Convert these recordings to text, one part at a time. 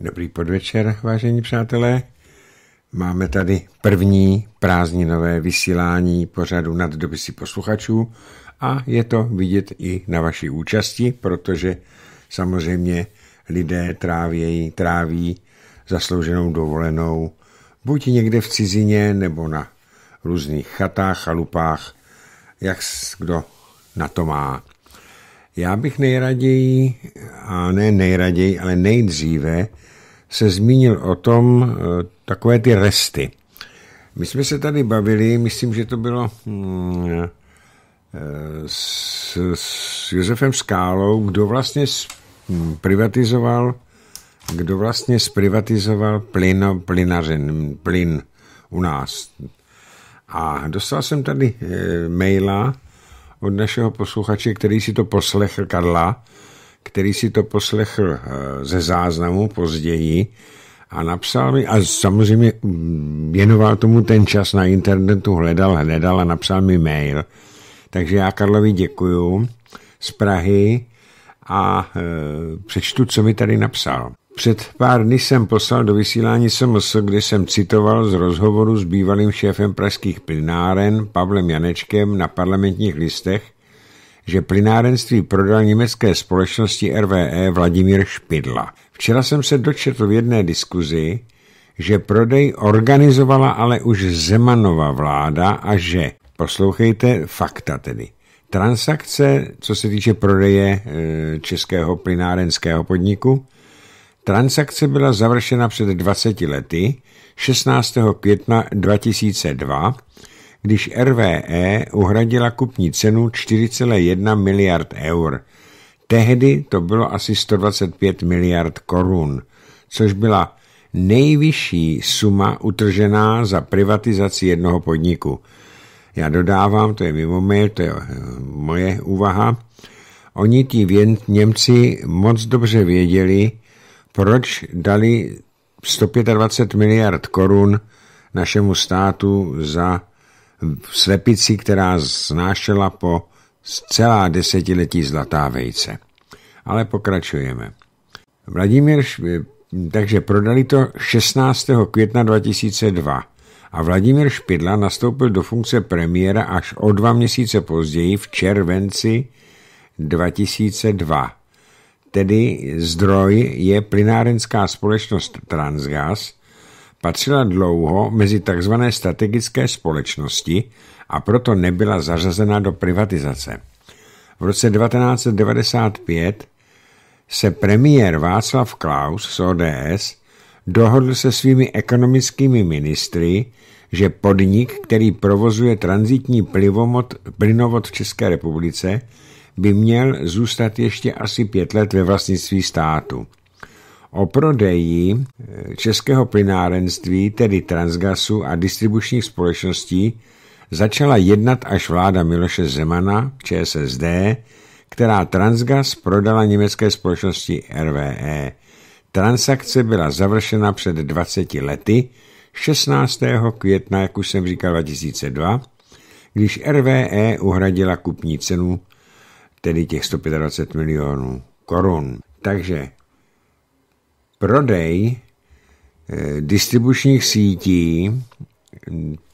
Dobrý podvečer, vážení přátelé. Máme tady první prázdninové vysílání pořadu nad dopisy posluchačů a je to vidět i na vaší účasti, protože samozřejmě lidé trávějí, tráví zaslouženou dovolenou buď někde v cizině nebo na různých chatách, chalupách, jak kdo na to má. Já bych nejraději, a ne nejraději, ale nejdříve se zmínil o tom eh, takové ty resty. My jsme se tady bavili, myslím, že to bylo hmm, eh, s, s Josefem Skálou, kdo vlastně hmm, privatizoval kdo vlastně zprivatizoval plyn, plynařin, plyn u nás. A dostal jsem tady e, maila od našeho posluchače, který si to poslechl, Karla, který si to poslechl eh, ze záznamu později a napsal mi, a samozřejmě mm, věnoval tomu ten čas na internetu, hledal, hledal a napsal mi mail. Takže já Karlovi děkuju z Prahy a eh, přečtu, co mi tady napsal. Před pár dny jsem poslal do vysílání SMS, kde jsem citoval z rozhovoru s bývalým šéfem pražských plynáren Pavlem Janečkem na parlamentních listech, že plynárenství prodal německé společnosti RVE Vladimír Špidla. Včera jsem se dočetl v jedné diskuzi, že prodej organizovala ale už Zemanova vláda a že, poslouchejte fakta tedy, transakce, co se týče prodeje e, českého plynárenského podniku, transakce byla završena před 20 lety, 16. května 2002, když RVE uhradila kupní cenu 4,1 miliard eur. Tehdy to bylo asi 125 miliard korun, což byla nejvyšší suma utržená za privatizaci jednoho podniku. Já dodávám, to je mimo mail, to je eh, moje úvaha. Oni ti Němci moc dobře věděli, proč dali 125 miliard korun našemu státu za v slepici, která znášela po celá desetiletí zlatá vejce. Ale pokračujeme. Vladimír, takže prodali to 16. května 2002 a Vladimír Špidla nastoupil do funkce premiéra až o dva měsíce později v červenci 2002. Tedy zdroj je plynárenská společnost Transgas, patřila dlouho mezi tzv. strategické společnosti a proto nebyla zařazena do privatizace. V roce 1995 se premiér Václav Klaus z ODS dohodl se svými ekonomickými ministry, že podnik, který provozuje transitní plivomod, plynovod v České republice, by měl zůstat ještě asi pět let ve vlastnictví státu o prodeji eh, českého plynárenství, tedy Transgasu a distribučních společností, začala jednat až vláda Miloše Zemana, ČSSD, která Transgas prodala německé společnosti RVE. Transakce byla završena před 20 lety, 16. května, jak už jsem říkal, 2002, když RVE uhradila kupní cenu, tedy těch 125 milionů korun. Takže prodej eh, distribučních sítí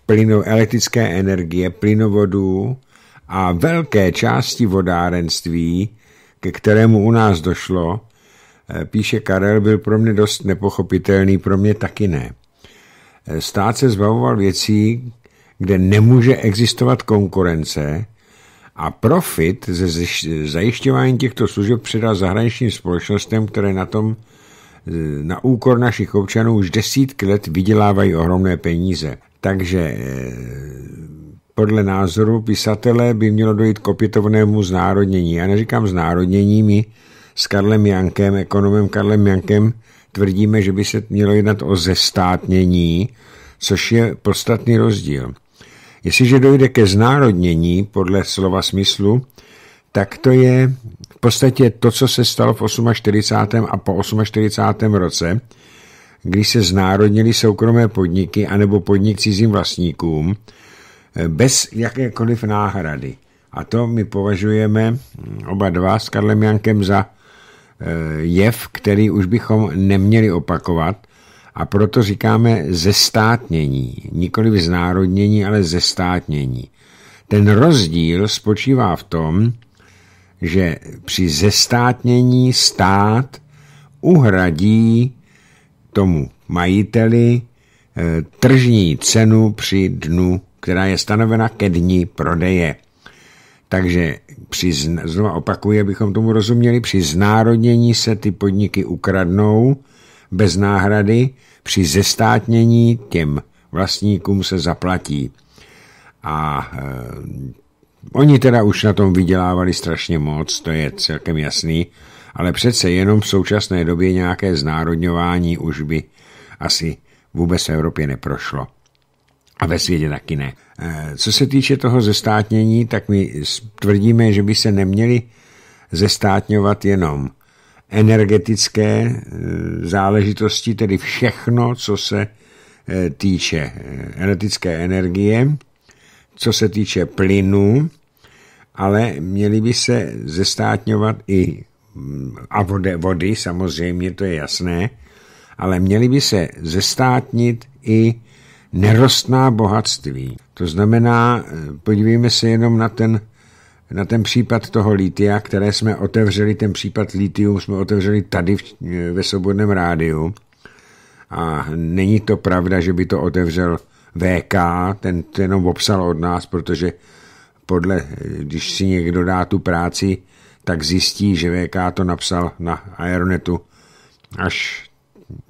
plyno, elektrické energie, plynovodů a velké části vodárenství, ke kterému u nás došlo, eh, píše Karel, byl pro mě dost nepochopitelný, pro mě taky ne. Eh, stát se zbavoval věcí, kde nemůže existovat konkurence a profit ze zajišťování těchto služeb předal zahraničním společnostem, které na tom E, na úkor našich občanů už desítky let vydělávají ohromné peníze. Takže e, podle názoru pisatele by mělo dojít k opětovnému znárodnění. Já neříkám znárodnění, my s Karlem Jankem, ekonomem Karlem Jankem, tvrdíme, že by se mělo jednat o zestátnění, což je podstatný rozdíl. Jestliže dojde ke znárodnění podle slova smyslu, tak to je podstatě to, co se stalo v 48. a po 48. roce, když se znárodnili soukromé podniky anebo podnik cizím vlastníkům, eh, bez jakékoliv náhrady. A to my považujeme hm, oba dva s Karlem Jankem za eh, jev, který už bychom neměli opakovat a proto říkáme zestátnění, nikoli znárodnění, ale zestátnění. Ten rozdíl spočívá v tom, že při zestátnění stát uhradí tomu majiteli eh, tržní cenu při dnu, která je stanovena ke dni prodeje. Takže při, znovu opakuji, abychom tomu rozuměli, při znárodnění se ty podniky ukradnou bez náhrady, při zestátnění těm vlastníkům se zaplatí. A eh, Oni teda už na tom vydělávali strašně moc, to je celkem jasný, ale přece jenom v současné době nějaké znárodňování už by asi vůbec v Evropě neprošlo. A ve světě taky ne. Eh, co se týče toho zestátnění, tak my tvrdíme, že by se neměli zestátňovat jenom energetické eh, záležitosti, tedy všechno, co se eh, týče elektrické energie, co se týče plynu, ale měly by se zestátňovat i mm, a vody, vody samozřejmě, to je jasné, ale měly by se zestátnit i nerostná bohatství. To znamená, eh, podívejme se jenom na ten, na ten případ toho litia, které jsme otevřeli, ten případ litium jsme otevřeli tady v, eh, ve Svobodném rádiu. A není to pravda, že by to otevřel VK, ten to jenom obsal od nás, protože podle, když si někdo dá tu práci, tak zjistí, že VK to napsal na Aeronetu až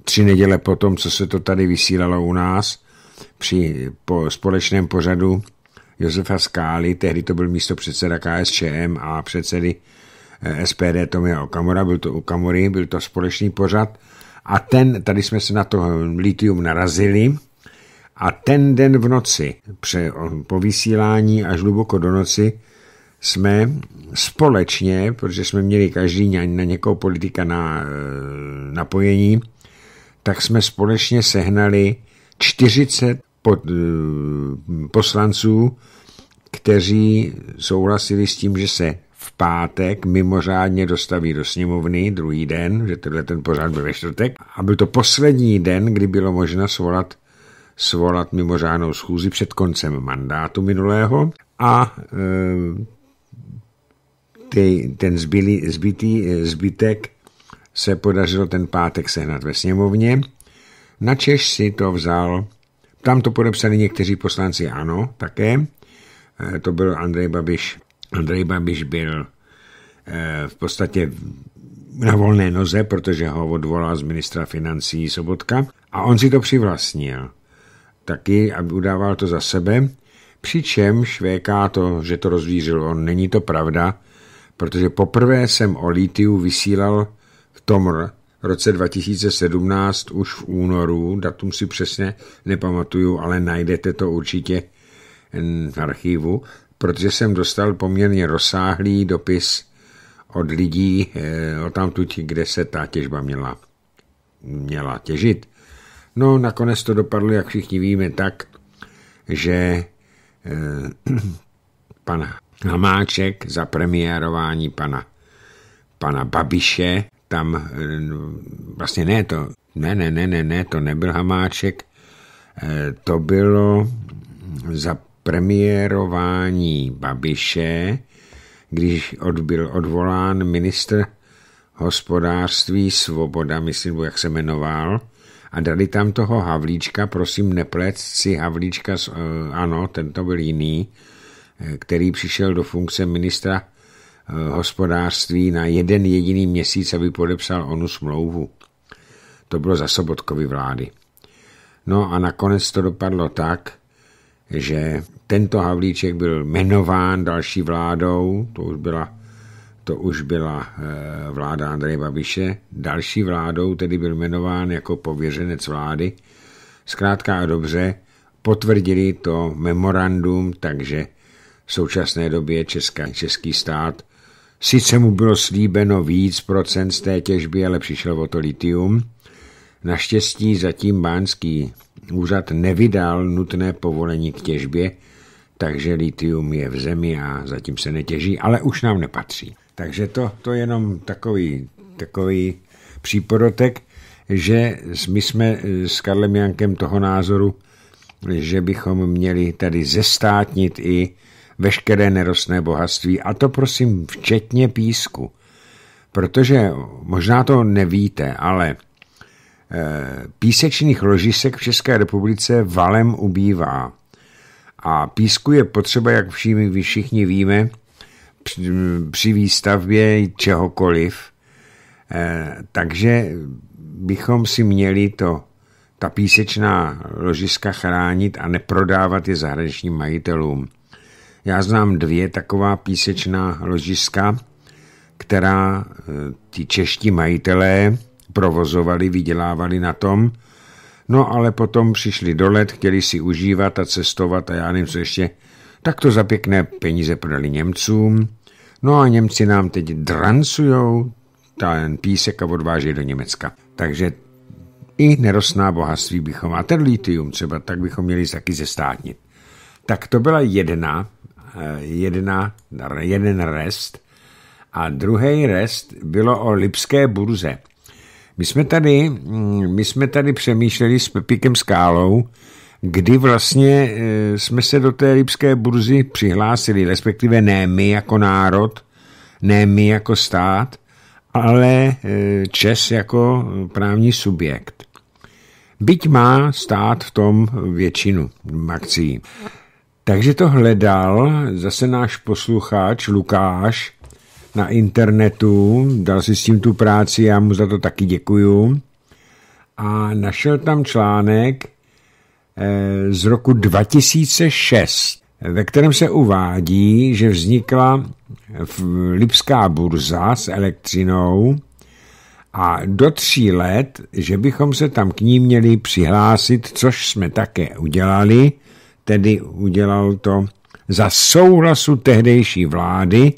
tři neděle po tom, co se to tady vysílalo u nás při po společném pořadu Josefa Skály, tehdy to byl místo předseda KSČM a předsedy eh, SPD Tomia Okamora, byl to u Kamory, byl to společný pořad a ten, tady jsme se na to litium narazili a ten den v noci, pře, po vysílání až hluboko do noci, jsme společně, protože jsme měli každý na někoho politika na e, napojení, tak jsme společně sehnali 40 pod, e, poslanců, kteří souhlasili s tím, že se v pátek mimořádně dostaví do sněmovny druhý den, že tenhle ten pořád byl ve čtvrtek a byl to poslední den, kdy bylo možno svolat svolat mimořádnou schůzi před koncem mandátu minulého a eh, ty, ten zbylý, zbytý, eh, zbytek se podařilo ten pátek sehnat ve sněmovně. Na Češ si to vzal, tam to podepsali někteří poslanci ANO také, eh, to byl Andrej Babiš. Andrej Babiš byl v podstatě na volné noze, protože ho odvolal z ministra financí Sobotka a on si to přivlastnil taky a udával to za sebe, přičemž VK to, že to rozvířil on, není to pravda, protože poprvé jsem o litiu vysílal v tom roce 2017 už v únoru, datum si přesně nepamatuju, ale najdete to určitě v archivu, protože jsem dostal poměrně rozsáhlý dopis od lidí eh, o tamtud, kde se ta těžba měla, měla těžit. No, nakonec to dopadlo, jak všichni víme, tak, že eh, pan Hamáček za premiérování pana, pana Babiše, tam eh, vlastně ne to, ne, ne, ne, ne, ne, to nebyl Hamáček, eh, to bylo za premiérování Babiše, když od, byl odvolán ministr hospodářství Svoboda, myslím, jak se jmenoval, a dali tam toho Havlíčka, prosím neplec si Havlíčka, s, eh, ano, tento byl jiný, eh, který přišel do funkce ministra eh, hospodářství na jeden jediný měsíc, aby podepsal onu smlouvu. To bylo za Sobotkovy vlády. No a nakonec to dopadlo tak, že tento Havlíček byl jmenován další vládou, to už byla to už byla eh, vláda Andreje Babiše. Další vládou tedy byl jmenován jako pověřenec vlády. Zkrátka a dobře, potvrdili to memorandum, takže v současné době Česká, český stát sice mu bylo slíbeno víc procent z té těžby, ale přišel o to litium. Naštěstí zatím bánský úřad nevydal nutné povolení k těžbě, takže litium je v zemi a zatím se netěží, ale už nám nepatří. Takže to, to je jenom takový, takový přípodotek, že my jsme eh, s Karlem Jankem toho názoru, že bychom měli tady zestátnit i veškeré nerostné bohatství, a to prosím včetně písku. Protože možná to nevíte, ale eh, písečných ložisek v České republice valem ubývá. A písku je potřeba, jak všichni, víme, při, výstavbě čehokoliv. Eh, takže bychom si měli to, ta písečná ložiska chránit a neprodávat je zahraničním majitelům. Já znám dvě taková písečná ložiska, která eh, ti čeští majitelé provozovali, vydělávali na tom, No ale potom přišli do let, chtěli si užívat a cestovat a já nevím, co ještě tak to za pěkné peníze prodali Němcům. No a Němci nám teď drancujou ten písek a odváží do Německa. Takže i nerostná bohatství bychom, a ten litium třeba, tak bychom měli taky zestátnit. Tak to byla jedna, eh, jedna, jeden rest a druhý rest bylo o Lipské burze. My jsme tady, mm, my jsme tady přemýšleli s Pepikem Skálou, kdy vlastně eh, jsme se do té lipské burzy přihlásili, respektive ne my jako národ, ne my jako stát, ale eh, Čes jako eh, právní subjekt. Byť má stát v tom většinu akcí. Takže to hledal zase náš posluchač Lukáš na internetu, dal si s tím tu práci, já mu za to taky děkuju. A našel tam článek, z roku 2006, ve kterém se uvádí, že vznikla Lipská burza s elektřinou a do tří let, že bychom se tam k ní měli přihlásit, což jsme také udělali, tedy udělal to za souhlasu tehdejší vlády,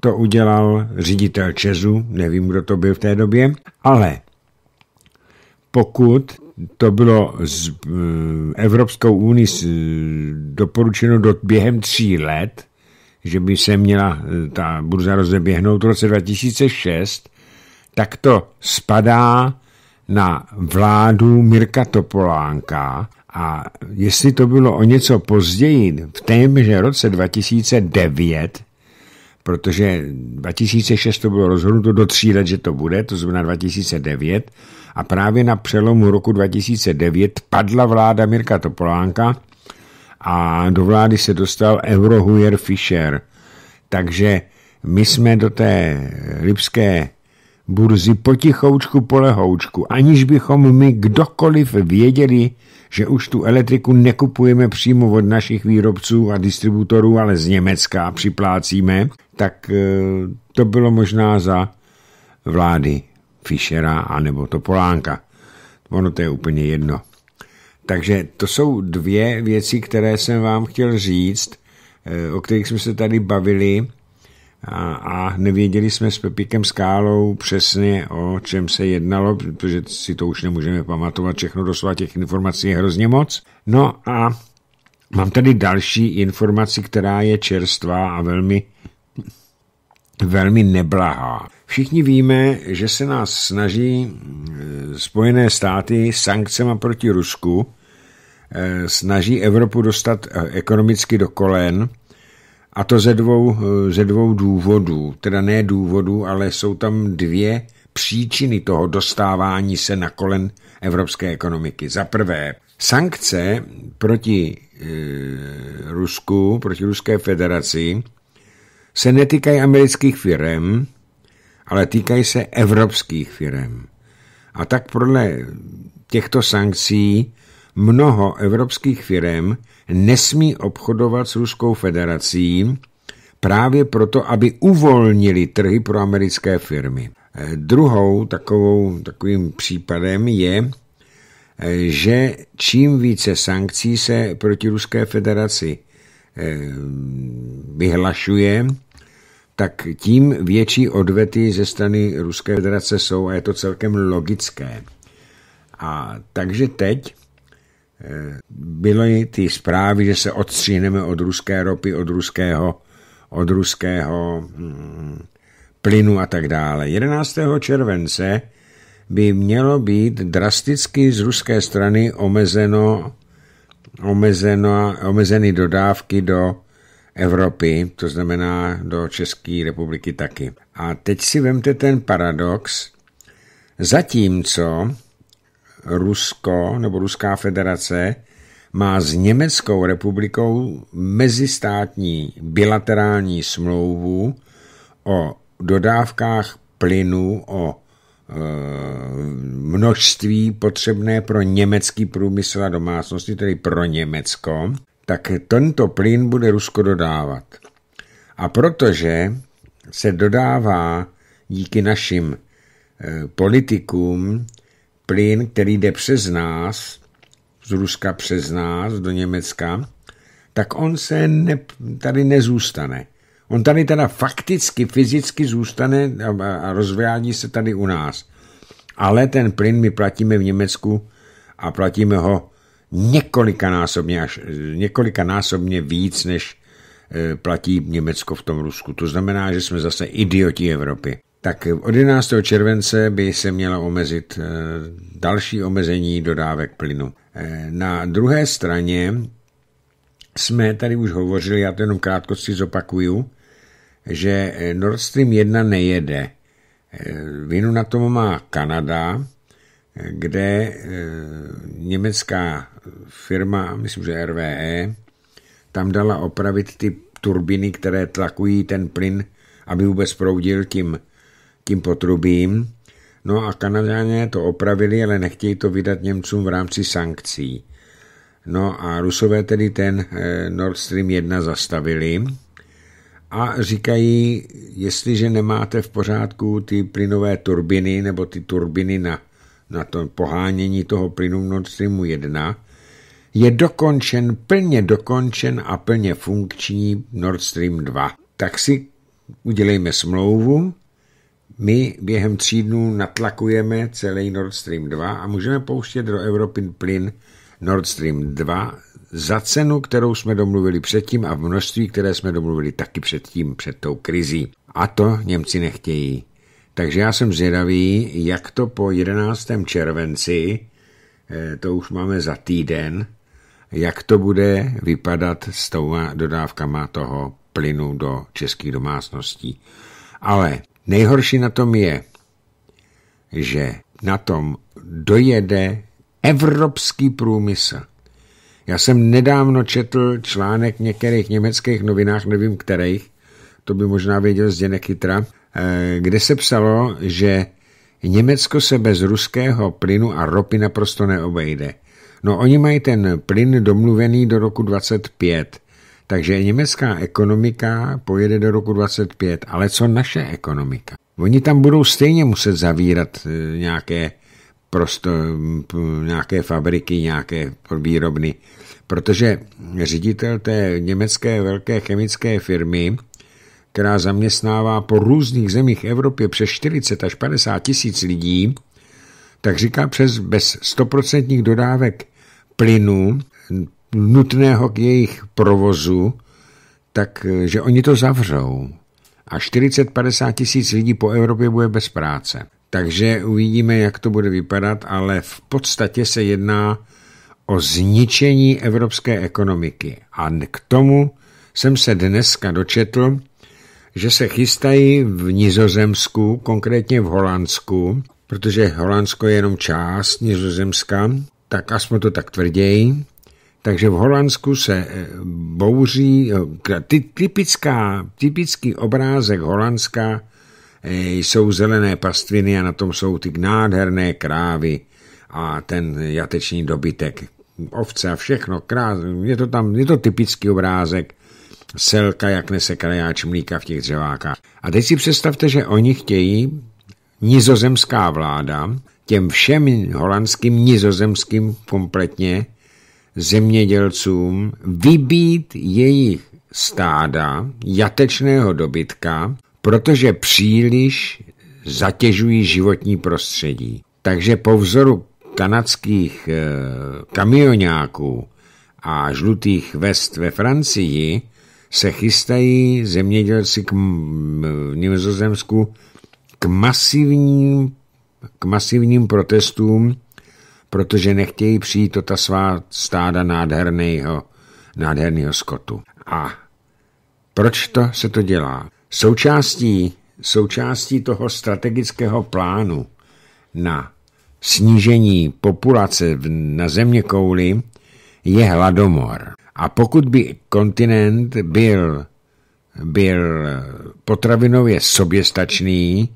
to udělal ředitel Čezu, nevím, kdo to byl v té době, ale pokud to bylo z eh, Evropskou unii eh, doporučeno do, během tří let, že by se měla eh, ta burza rozeběhnout v roce 2006, tak to spadá na vládu Mirka Topolánka a jestli to bylo o něco později, v témže roce 2009, protože 2006 to bylo rozhodnuto do tří let, že to bude, to znamená 2009, a právě na přelomu roku 2009 padla vláda Mirka Topolánka a do vlády se dostal Eurohujer Fischer. Takže my jsme do té Lipské burzy potichoučku polehoučku, aniž bychom my kdokoliv věděli, že už tu elektriku nekupujeme přímo od našich výrobců a distributorů, ale z Německa a připlácíme, tak eh, to bylo možná za vlády Fischera anebo Topolánka. Ono to je úplně jedno. Takže to jsou dvě věci, které jsem vám chtěl říct, eh, o kterých jsme se tady bavili a, a nevěděli jsme s Pepíkem Skálou přesně, o čem se jednalo, protože si to už nemůžeme pamatovat, všechno doslova těch informací je hrozně moc. No a mám tady další informaci, která je čerstvá a velmi, velmi neblahá. Všichni víme, že se nás snaží e, Spojené státy sankcema proti Rusku, e, snaží Evropu dostat e, ekonomicky do kolen, a to ze dvou, eh, ze dvou důvodů, teda ne důvodů, ale jsou tam dvě příčiny toho dostávání se na kolen evropské ekonomiky. Za prvé, sankce proti e, Rusku, proti Ruské federaci, se netýkají amerických firm, ale týkají se evropských firm. A tak podle těchto sankcí mnoho evropských firm nesmí obchodovat s Ruskou federací právě proto, aby uvolnili trhy pro americké firmy. Eh, druhou takovou, takovým případem je, eh, že čím více sankcí se proti Ruské federaci eh, vyhlašuje, tak tím větší odvety ze strany Ruské federace jsou a je to celkem logické. A takže teď byly ty zprávy, že se odstříhneme od ruské ropy, od ruského, od ruského hmm, plynu a tak dále. 11. července by mělo být drasticky z ruské strany omezeno, omezeno, omezeny dodávky do Evropy, to znamená do České republiky taky. A teď si vemte ten paradox, zatímco Rusko nebo Ruská federace má s Německou republikou mezistátní bilaterální smlouvu o dodávkách plynu, o e, množství potřebné pro německý průmysl a domácnosti, tedy pro Německo, tak tento plyn bude Rusko dodávat. A protože se dodává díky našim e, politikům plyn, který jde přes nás, z Ruska přes nás do Německa, tak on se ne, tady nezůstane. On tady teda fakticky, fyzicky zůstane a rozvádí se tady u nás. Ale ten plyn my platíme v Německu a platíme ho několikanásobně, až, několikanásobně víc, než e, platí Německo v tom Rusku. To znamená, že jsme zase idioti Evropy. Tak od 11. července by se měla omezit eh, další omezení dodávek plynu. Eh, na druhé straně jsme tady už hovořili, já to jenom krátkosti zopakuju, že eh, Nord Stream 1 nejede. Vinu na tom má Kanada, kde německá firma, myslím, že RVE, tam dala opravit ty turbiny, které tlakují ten plyn, aby vůbec proudil tím tím potrubím. No a Kanaděni to opravili, ale nechtějí to vydat Němcům v rámci sankcí. No a Rusové tedy ten eh, Nord Stream 1 zastavili a říkají, jestliže nemáte v pořádku ty plynové turbiny nebo ty turbiny na, na to pohánění toho plynu Nord Streamu 1, je dokončen, plně dokončen a plně funkční Nord Stream 2. Tak si udělejme smlouvu, my během tří dnů natlakujeme celý Nord Stream 2 a můžeme pouštět do Evropy plyn Nord Stream 2 za cenu, kterou jsme domluvili předtím a v množství, které jsme domluvili taky předtím, před tou krizí. A to Němci nechtějí. Takže já jsem zvědavý, jak to po 11. červenci, eh, to už máme za týden, jak to bude vypadat s tou dodávkama toho plynu do českých domácností. Ale Nejhorší na tom je, že na tom dojede evropský průmysl. Já jsem nedávno četl článek některých německých novinách, nevím kterých, to by možná věděl Děne Chytra, eh, kde se psalo, že Německo se bez ruského plynu a ropy naprosto neobejde. No oni mají ten plyn domluvený do roku 25 takže německá ekonomika pojede do roku 25, ale co naše ekonomika? Oni tam budou stejně muset zavírat e, nějaké, prosto, nějaké fabriky, nějaké výrobny, protože ředitel té německé velké chemické firmy, která zaměstnává po různých zemích Evropě přes 40 až 50 tisíc lidí, tak říká přes bez stoprocentních dodávek plynu nutného k jejich provozu, tak eh, že oni to zavřou. A 40-50 tisíc lidí po Evropě bude bez práce. Takže uvidíme, jak to bude vypadat, ale v podstatě se jedná o zničení evropské ekonomiky. A k tomu jsem se dneska dočetl, že se chystají v Nizozemsku, konkrétně v Holandsku, protože Holandsko je jenom část Nizozemska, tak aspoň to tak tvrději, takže v Holandsku se eh, bouří, eh, ty, typická, typický obrázek Holandska eh, jsou zelené pastviny a na tom jsou ty nádherné krávy a ten jateční dobytek, ovce a všechno, krás, je to tam, je to typický obrázek, selka, jak nese krajáč mlíka v těch dřevákách. A teď si představte, že oni chtějí, nizozemská vláda, těm všem holandským, nizozemským kompletně, zemědělcům vybít jejich stáda jatečného dobytka, protože příliš zatěžují životní prostředí. Takže po vzoru kanadských e, eh, kamionáků a žlutých vest ve Francii se chystají zemědělci k, v Nizozemsku k masivním, k masivním protestům protože nechtějí přijít o ta svá stáda nádherného, nádherného skotu. A proč to se to dělá? Součástí, součástí toho strategického plánu na snížení populace na země kouly je hladomor. A pokud by kontinent byl, byl potravinově soběstačný,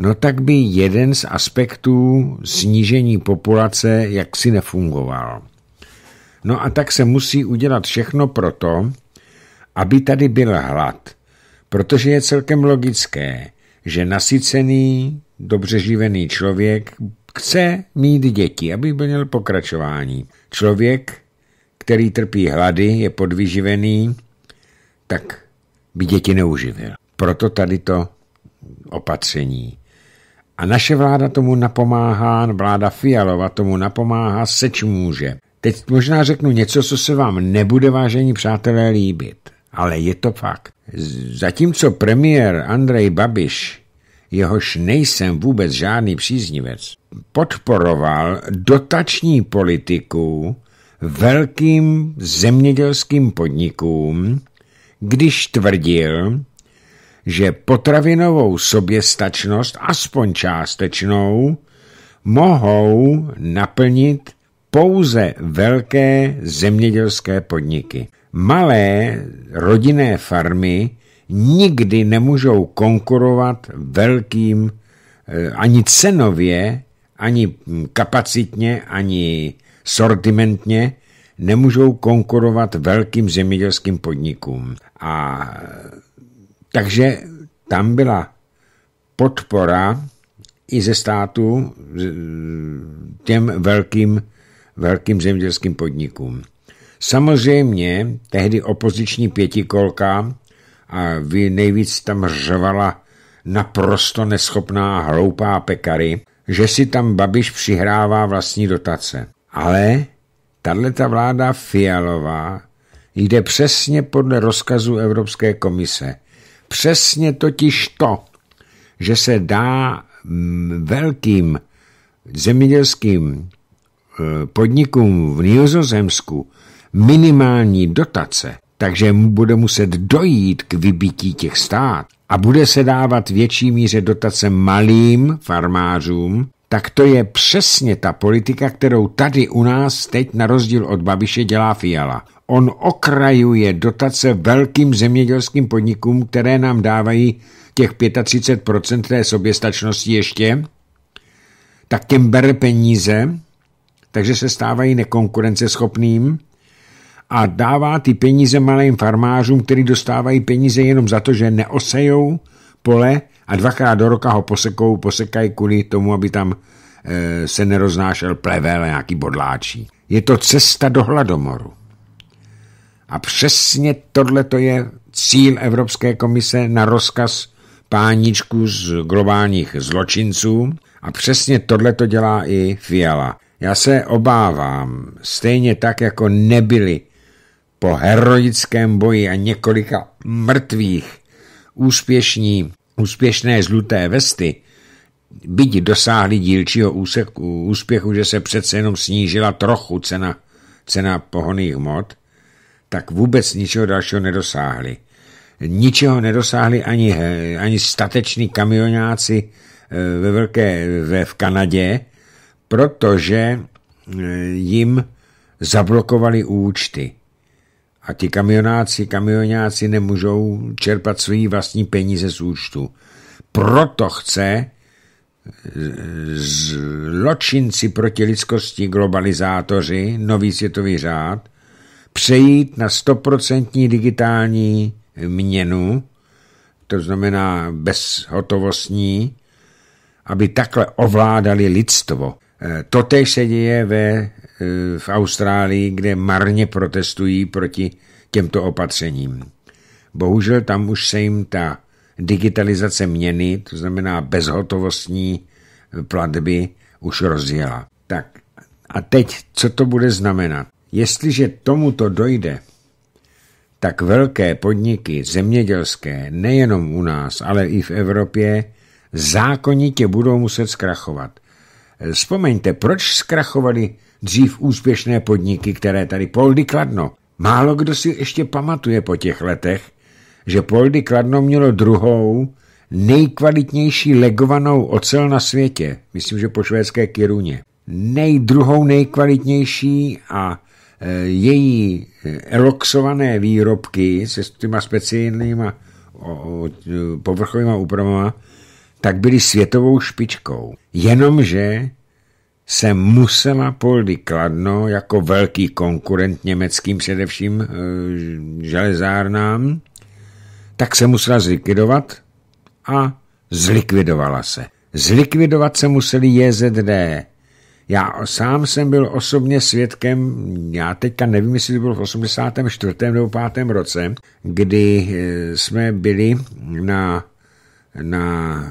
no tak by jeden z aspektů snížení populace jaksi nefungoval. No a tak se musí udělat všechno proto, aby tady byl hlad, protože je celkem logické, že nasycený, dobře živený člověk chce mít děti, aby měl pokračování. Člověk, který trpí hlady, je podvyživený, tak by děti neuživil. Proto tady to opatření. A naše vláda tomu napomáhá, vláda Fialova tomu napomáhá, seč může. Teď možná řeknu něco, co se vám nebude, vážení přátelé, líbit. Ale je to fakt. Zatímco premiér Andrej Babiš, jehož nejsem vůbec žádný příznivec, podporoval dotační politiku velkým zemědělským podnikům, když tvrdil, že potravinovou soběstačnost, aspoň částečnou, mohou naplnit pouze velké zemědělské podniky. Malé rodinné farmy nikdy nemůžou konkurovat velkým eh, ani cenově, ani kapacitně, ani sortimentně nemůžou konkurovat velkým zemědělským podnikům. A takže tam byla podpora i ze státu těm velkým, velkým zemědělským podnikům. Samozřejmě tehdy opoziční pětikolka a vy nejvíc tam řvala naprosto neschopná hloupá pekary, že si tam Babiš přihrává vlastní dotace. Ale tato vláda Fialová jde přesně podle rozkazu Evropské komise – Přesně totiž to, že se dá mm, velkým zemědělským e, podnikům v Nizozemsku minimální dotace, takže mu bude muset dojít k vybití těch stát a bude se dávat větší míře dotace malým farmářům, tak to je přesně ta politika, kterou tady u nás teď na rozdíl od Babiše dělá Fiala. On okrajuje dotace velkým zemědělským podnikům, které nám dávají těch 35% té soběstačnosti ještě, tak těm bere peníze, takže se stávají nekonkurenceschopným a dává ty peníze malým farmářům, kteří dostávají peníze jenom za to, že neosejou pole a dvakrát do roka ho posekou, posekají kvůli tomu, aby tam e, se neroznášel plevel nějaký bodláčí. Je to cesta do hladomoru. A přesně tohle to je cíl Evropské komise na rozkaz páničku z globálních zločinců a přesně tohle to dělá i Fiala. Já se obávám, stejně tak jako nebyli po heroickém boji a několika mrtvých úspěšní, úspěšné zluté vesty, byť dosáhli dílčího úseku, úspěchu, že se přece jenom snížila trochu cena, cena pohoných mod, tak vůbec ničeho dalšího nedosáhli. Ničeho nedosáhli ani, eh, ani stateční kamionáci eh, ve Velké, ve, v Kanadě, protože eh, jim zablokovali účty. A ti kamionáci, kamionáci nemůžou čerpat svý vlastní peníze z účtu. Proto chce zločinci proti lidskosti globalizátoři, nový světový řád, přejít na stoprocentní digitální měnu, to znamená bezhotovostní, aby takhle ovládali lidstvo. Eh, Totež se děje ve, eh, v Austrálii, kde marně protestují proti těmto opatřením. Bohužel tam už se jim ta digitalizace měny, to znamená bezhotovostní platby, už rozjela. Tak a teď, co to bude znamenat? Jestliže tomuto dojde, tak velké podniky zemědělské nejenom u nás, ale i v Evropě zákonitě budou muset zkrachovat. Vzpomeňte, proč zkrachovali dřív úspěšné podniky, které tady Poldy Kladno. Málo kdo si ještě pamatuje po těch letech, že Poldy Kladno mělo druhou, nejkvalitnější legovanou ocel na světě, myslím, že po švédské Kiruně. Nejdruhou nejkvalitnější a Eh, její eh, eloxované výrobky se těma speciálníma eh, povrchovými úpravami tak byly světovou špičkou. Jenomže se musela Poldy Kladno jako velký konkurent německým především železárnám, tak se musela zlikvidovat a zlikvidovala se. Zlikvidovat se museli JZD, já sám jsem byl osobně svědkem, já teďka nevím, jestli to bylo v 84. nebo 5. roce, kdy eh, jsme byli na, na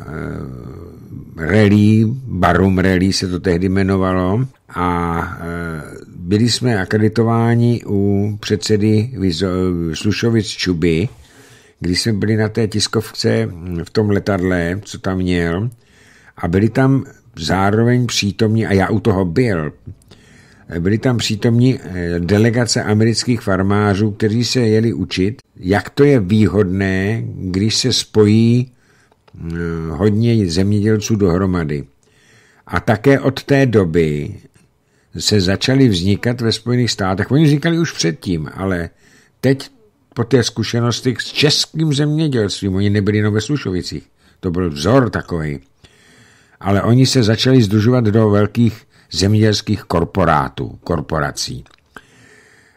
eh, rally, barum rally se to tehdy jmenovalo a eh, byli jsme akreditováni u předsedy Slušovic Čuby, když jsme byli na té tiskovce v tom letadle, co tam měl, a byli tam zároveň přítomní, a já u toho byl, byly tam přítomní eh, delegace amerických farmářů, kteří se jeli učit, jak to je výhodné, když se spojí eh, hodně zemědělců dohromady. A také od té doby se začaly vznikat ve Spojených státech. Oni vznikali už předtím, ale teď po té zkušenosti s českým zemědělstvím, oni nebyli jenom ve Slušovicích. To byl vzor takový ale oni se začali združovat do velkých zemědělských korporátů, korporací,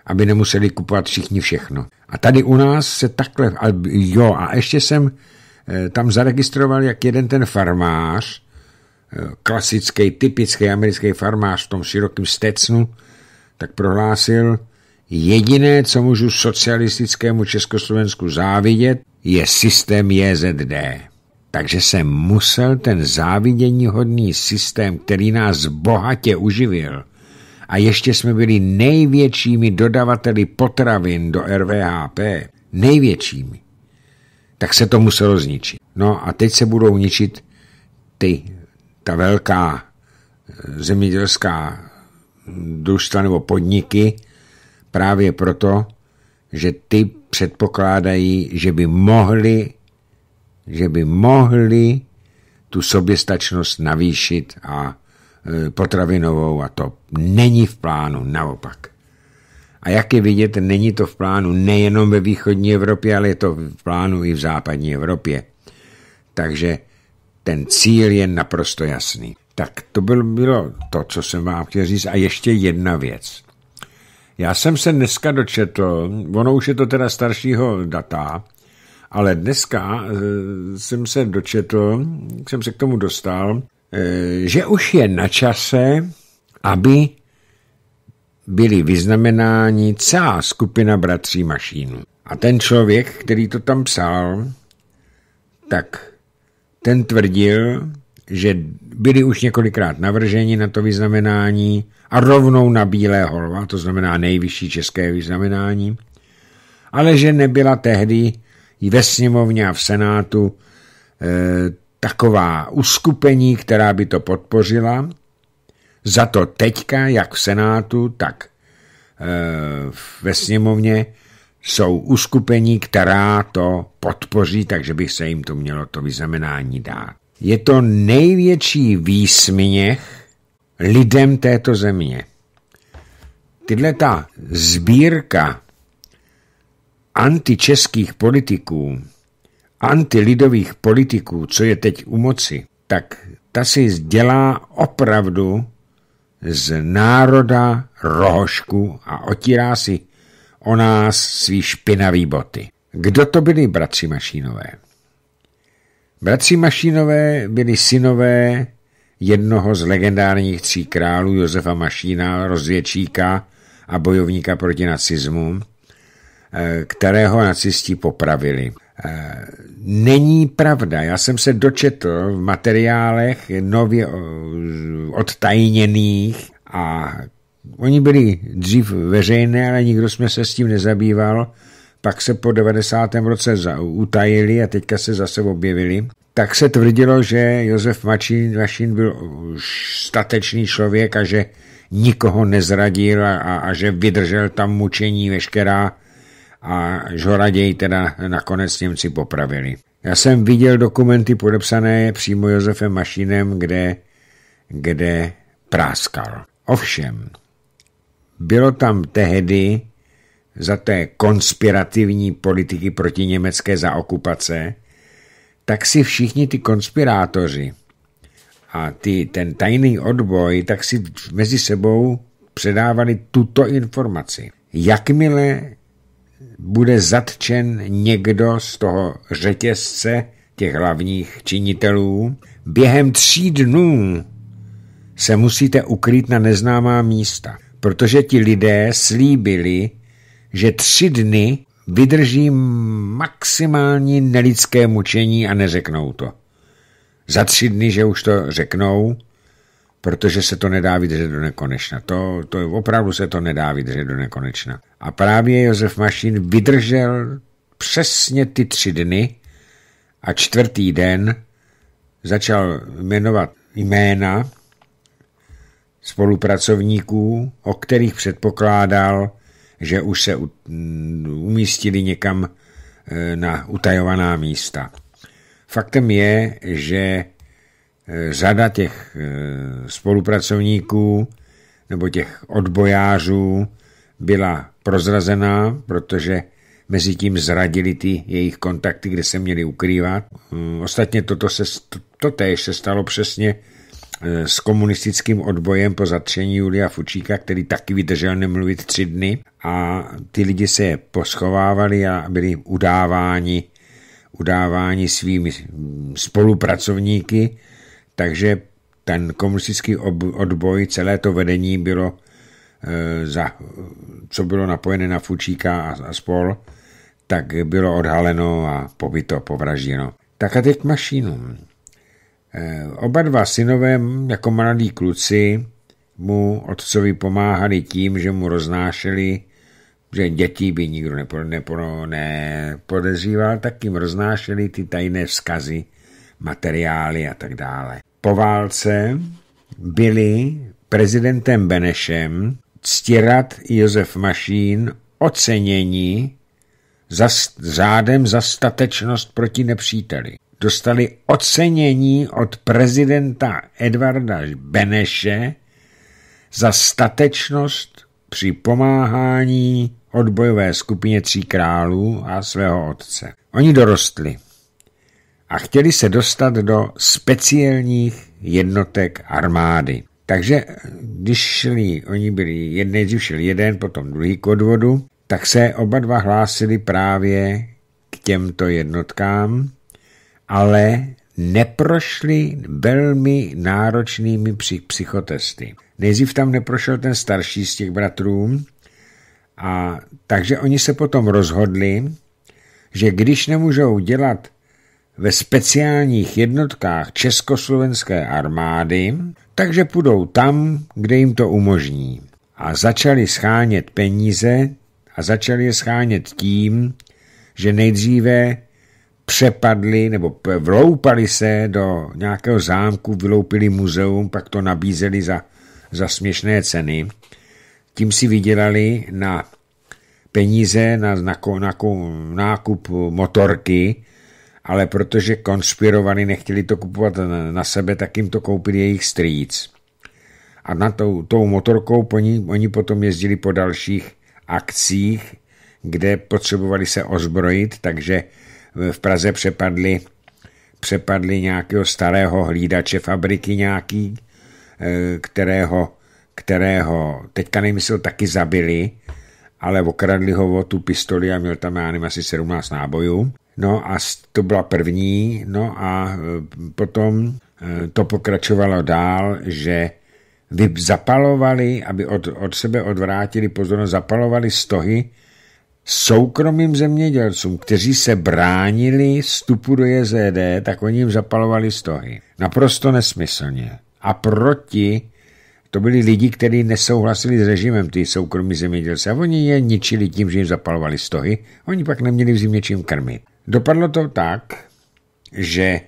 aby nemuseli kupovat všichni všechno. A tady u nás se takhle, a jo, a ještě jsem eh, tam zaregistroval, jak jeden ten farmář, eh, klasický, typický americký farmář v tom širokém stecnu, tak prohlásil, jediné, co můžu socialistickému Československu závidět, je systém JZD takže se musel ten záviděníhodný systém, který nás bohatě uživil, a ještě jsme byli největšími dodavateli potravin do RVHP, největšími, tak se to muselo zničit. No a teď se budou ničit ty, ta velká eh, zemědělská družstva nebo podniky právě proto, že ty předpokládají, že by mohli že by mohli tu soběstačnost navýšit a e, potravinovou a to není v plánu, naopak. A jak je vidět, není to v plánu nejenom ve východní Evropě, ale je to v plánu i v západní Evropě. Takže ten cíl je naprosto jasný. Tak to bylo to, co jsem vám chtěl říct. A ještě jedna věc. Já jsem se dneska dočetl, ono už je to teda staršího data, ale dneska eh, jsem se dočetl, jsem se k tomu dostal, eh, že už je na čase, aby byli vyznamenáni celá skupina bratří Mašínů. A ten člověk, který to tam psal, tak ten tvrdil, že byli už několikrát navrženi na to vyznamenání a rovnou na Bílé holva, to znamená nejvyšší české vyznamenání, ale že nebyla tehdy i ve sněmovně a v senátu e, taková uskupení, která by to podpořila. Za to teďka, jak v senátu, tak e, ve sněmovně, jsou uskupení, která to podpoří, takže by se jim to mělo to vyznamenání dát. Je to největší výsměch lidem této země. Tyhle ta sbírka antičeských politiků, antilidových politiků, co je teď u moci, tak ta si dělá opravdu z národa rohošku a otírá si o nás svý špinavý boty. Kdo to byli bratři Mašínové? Bratři Mašínové byli synové jednoho z legendárních tří králů Josefa Mašína, rozvědčíka a bojovníka proti nacismu, Eh, kterého nacisti popravili. Eh, není pravda. Já jsem se dočetl v materiálech nově eh, odtajněných a oni byli dřív veřejné, ale nikdo jsme se s tím nezabýval. Pak se po 90. roce utajili a teďka se zase objevili. Tak se tvrdilo, že Josef Mačín, Mašín byl statečný člověk a že nikoho nezradil a, a, a že vydržel tam mučení veškerá a Žoraděj teda nakonec Němci popravili. Já jsem viděl dokumenty podepsané přímo Josefem Mašinem, kde, kde práskal. Ovšem, bylo tam tehdy za té konspirativní politiky proti německé za okupace, tak si všichni ty konspirátoři a ty, ten tajný odboj, tak si mezi sebou předávali tuto informaci. Jakmile bude zatčen někdo z toho řetězce těch hlavních činitelů. Během tří dnů se musíte ukryt na neznámá místa, protože ti lidé slíbili, že tři dny vydrží maximální nelidské mučení a neřeknou to. Za tři dny, že už to řeknou, protože se to nedá vydržet do nekonečna. To, to opravdu se to nedá vydržet do nekonečna. A právě Josef Mašín vydržel přesně ty tři dny a čtvrtý den začal jmenovat jména spolupracovníků, o kterých předpokládal, že už se mm, umístili někam e, na utajovaná místa. Faktem je, že Eh, řada těch eh, spolupracovníků nebo těch odbojářů byla prozrazená, protože mezi tím zradili ty jejich kontakty, kde se měli ukrývat. Eh, ostatně toto se, to též se stalo přesně s komunistickým odbojem po zatření Julia Fučíka, který taky vydržel nemluvit tři dny a ty lidi se poschovávali a byli udáváni, udáváni svými mm, spolupracovníky, takže ten komunistický odboj, celé to vedení bylo, eh, za, co bylo napojené na Fučíka a, a spol, tak bylo odhaleno a pobyto, povražděno. Tak a teď k mašínu. Eh, oba dva synové, jako mladí kluci, mu otcovi pomáhali tím, že mu roznášeli, že dětí by nikdo nepo, nepodezříval, tak jim roznášeli ty tajné vzkazy materiály a tak dále. Po válce byli prezidentem Benešem Ctirat Josef Mašín oceněni za, řádem za statečnost proti nepříteli. Dostali ocenění od prezidenta Edvarda Beneše za statečnost při pomáhání odbojové skupině tří králů a svého otce. Oni dorostli a chtěli se dostat do speciálních jednotek armády. Takže když šli, oni byli, nejdřív šel jeden, potom druhý k odvodu, tak se oba dva hlásili právě k těmto jednotkám, ale neprošli velmi náročnými psychotesty. Nejdřív tam neprošel ten starší z těch bratrů, a takže oni se potom rozhodli, že když nemůžou dělat ve speciálních jednotkách československé armády, takže půjdou tam, kde jim to umožní. A začali schánět peníze a začali je schánět tím, že nejdříve přepadli nebo vloupali se do nějakého zámku, vyloupili muzeum, pak to nabízeli za, za směšné ceny. Tím si vydělali na peníze na, na, na, na nákup motorky, ale protože konspirovaní nechtěli to kupovat na sebe, tak jim to koupili jejich strýc. A na tou, tou motorkou po ní, oni potom jezdili po dalších akcích, kde potřebovali se ozbrojit, takže v Praze přepadli, přepadli nějakého starého hlídače fabriky nějaký, eh, kterého, kterého teďka nemyslel taky zabili, ale okradli ho o tu pistoli a měl tam já nevím, asi 17 nábojů. No a to byla první, no a e, potom e, to pokračovalo dál, že vy zapalovali, aby od, od sebe odvrátili pozornost, zapalovali stohy soukromým zemědělcům, kteří se bránili vstupu do JZD, tak oni jim zapalovali stohy. Naprosto nesmyslně. A proti to byli lidi, kteří nesouhlasili s režimem, ty soukromí zemědělci. A oni je ničili tím, že jim zapalovali stohy. Oni pak neměli v zimě čím krmit. Dopadlo to tak, že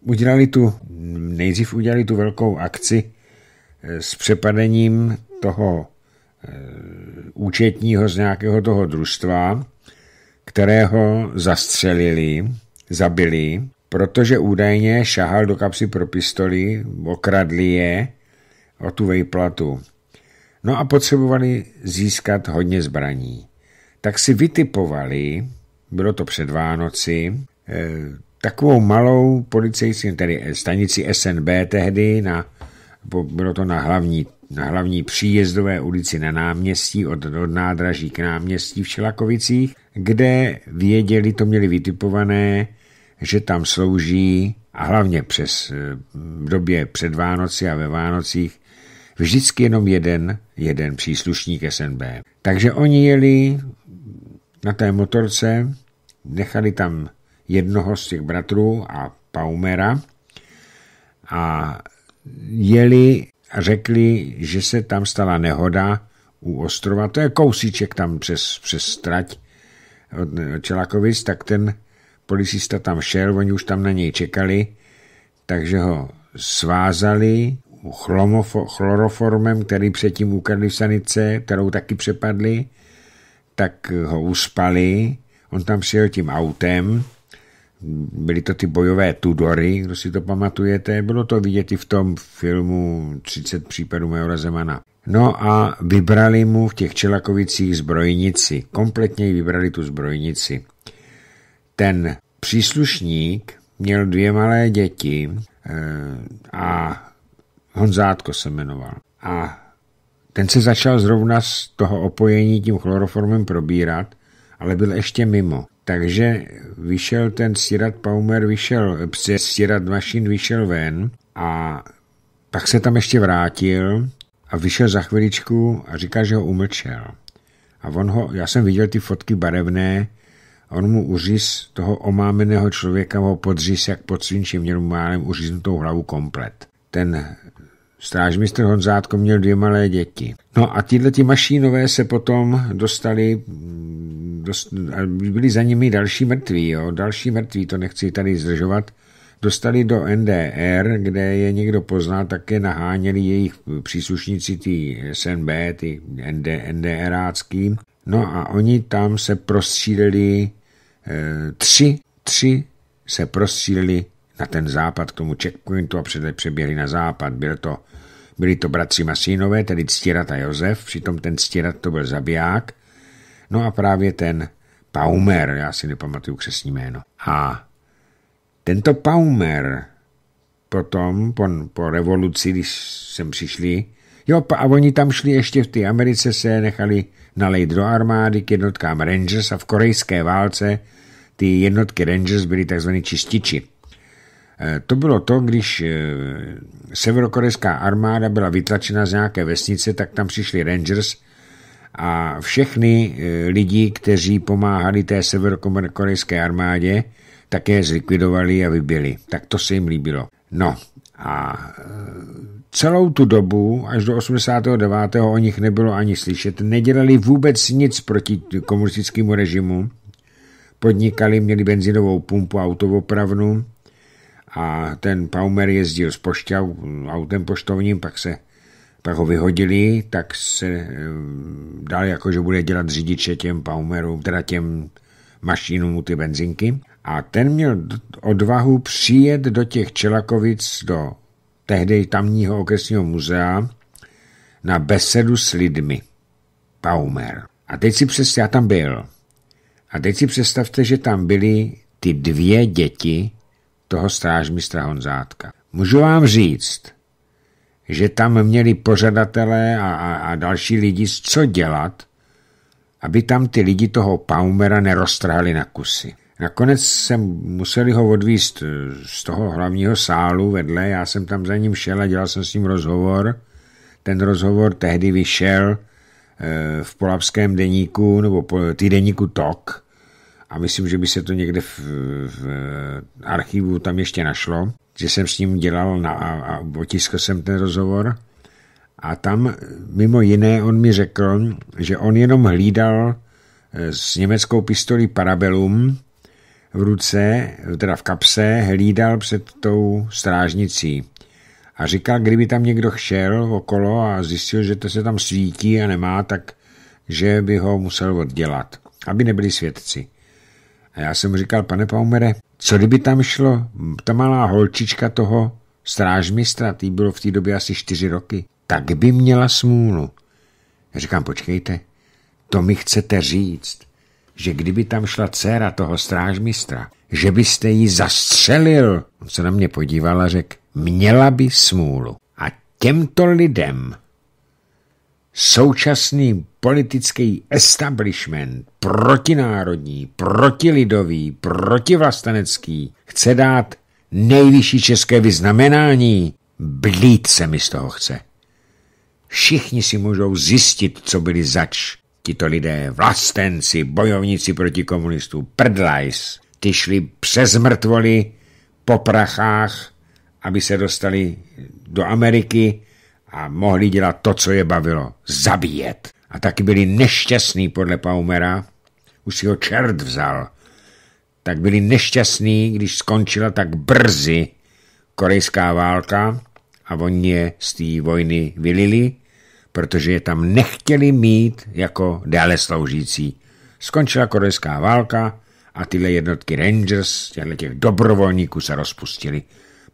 udělali tu, nejdřív udělali tu velkou akci eh, s přepadením toho eh, účetního z nějakého toho družstva, kterého zastřelili, zabili, protože údajně šahal do kapsy pro pistoli, okradli je o tu vejplatu. No a potřebovali získat hodně zbraní. Tak si vytipovali, bylo to před Vánoci, eh, takovou malou policejní tedy stanici SNB tehdy, na, bylo to na hlavní, na hlavní příjezdové ulici na náměstí od, od nádraží k náměstí v Čelakovicích, kde věděli, to měli vytipované, že tam slouží a hlavně přes eh, v době před Vánoci a ve Vánocích vždycky jenom jeden, jeden příslušník SNB. Takže oni jeli na té motorce, nechali tam jednoho z těch bratrů a Paumera a jeli a řekli, že se tam stala nehoda u ostrova, to je kousíček tam přes, přes trať od Čelakovic, tak ten policista tam šel, oni už tam na něj čekali, takže ho svázali chloroformem, který předtím ukradli v sanice, kterou taky přepadli tak ho uspali, on tam přijel tím autem, byly to ty bojové Tudory, kdo si to pamatujete, bylo to vidět i v tom filmu 30 případů Majora Zemana. No a vybrali mu v těch Čelakovicích zbrojnici, kompletně vybrali tu zbrojnici. Ten příslušník měl dvě malé děti eh, a Honzátko se jmenoval. A ten se začal zrovna z toho opojení tím chloroformem probírat, ale byl ještě mimo. Takže vyšel ten Sirat Paumer, vyšel, Sirat Mašin vyšel ven a pak se tam ještě vrátil a vyšel za chviličku a říká, že ho umlčel. A on ho, já jsem viděl ty fotky barevné, a on mu uřiz toho omámeného člověka ho podříz jak pod svinčím, měl málem uříznutou hlavu komplet. Ten Strážmistr Honzátko měl dvě malé děti. No a tyhle ty mašínové se potom dostali, mm, dost, byli za nimi další mrtví, jo? další mrtví, to nechci tady zdržovat, dostali do NDR, kde je někdo poznal, také naháněli jejich příslušníci ty SNB, ty ND, NDRácký. No a oni tam se prostříleli eh, tři, tři se prostříleli na ten západ k tomu checkpointu a předle přeběhli na západ. Byl to byli to bratři Masínové, tedy Ctirat a Josef, přitom ten Ctirat to byl zabiják, no a právě ten Paumer, já si nepamatuju křesní jméno. A tento Paumer potom, po, po revoluci, když sem přišli, jo, a oni tam šli ještě v té Americe, se nechali nalejt do armády k jednotkám Rangers a v korejské válce ty jednotky Rangers byly takzvané čističi. Eh, to bylo to, když eh, severokorejská armáda byla vytlačena z nějaké vesnice, tak tam přišli Rangers a všechny eh, lidi, kteří pomáhali té severokorejské armádě, také zlikvidovali a vybili. Tak to se jim líbilo. No a celou tu dobu, až do 89. o nich nebylo ani slyšet, nedělali vůbec nic proti komunistickému režimu, podnikali, měli benzinovou pumpu, autovopravnu, a ten Paumer jezdil s pošťou, autem poštovním, pak se pak ho vyhodili, tak se eh, dal jako, že bude dělat řidiče těm Paumerům, teda těm mašinům ty benzinky. A ten měl odvahu přijet do těch Čelakovic, do tehdy tamního okresního muzea, na besedu s lidmi. Paumer. A teď si představte, já tam byl. A teď si představte, že tam byly ty dvě děti toho strážmistra Honzátka. Můžu vám říct, že tam měli pořadatelé a, a, a další lidi co dělat, aby tam ty lidi toho Paumera neroztrhali na kusy. Nakonec jsem museli ho odvíst eh, z toho hlavního sálu vedle, já jsem tam za ním šel a dělal jsem s ním rozhovor. Ten rozhovor tehdy vyšel eh, v polapském deníku, nebo týdeníku TOK, a myslím, že by se to někde v, v archivu tam ještě našlo, že jsem s ním dělal na, a, a otiskl jsem ten rozhovor a tam mimo jiné on mi řekl, že on jenom hlídal eh, s německou pistolí Parabellum v ruce, teda v kapse, hlídal před tou strážnicí a říkal, kdyby tam někdo šel okolo a zjistil, že to se tam svítí a nemá, tak že by ho musel oddělat, aby nebyli svědci. A já jsem mu říkal, pane Paumere, co kdyby tam šlo ta malá holčička toho strážmistra, tý bylo v té době asi čtyři roky, tak by měla smůlu. Já říkám, počkejte, to mi chcete říct, že kdyby tam šla dcera toho strážmistra, že byste ji zastřelil. On se na mě podíval a řekl, měla by smůlu. A těmto lidem Současný politický establishment, protinárodní, protilidový, protivlastenecký, chce dát nejvyšší české vyznamenání. Blít se mi z toho chce. Všichni si můžou zjistit, co byli zač. Tito lidé, vlastenci, bojovníci proti komunistů, prdlajs, ty šli přes mrtvoli po prachách, aby se dostali do Ameriky, a mohli dělat to, co je bavilo. Zabíjet. A taky byli nešťastní podle Paumera. Už si ho čert vzal. Tak byli nešťastní, když skončila tak brzy korejská válka a oni je z té vojny vylili, protože je tam nechtěli mít jako déle sloužící. Skončila korejská válka a tyhle jednotky Rangers, těchto těch dobrovolníků se rozpustili,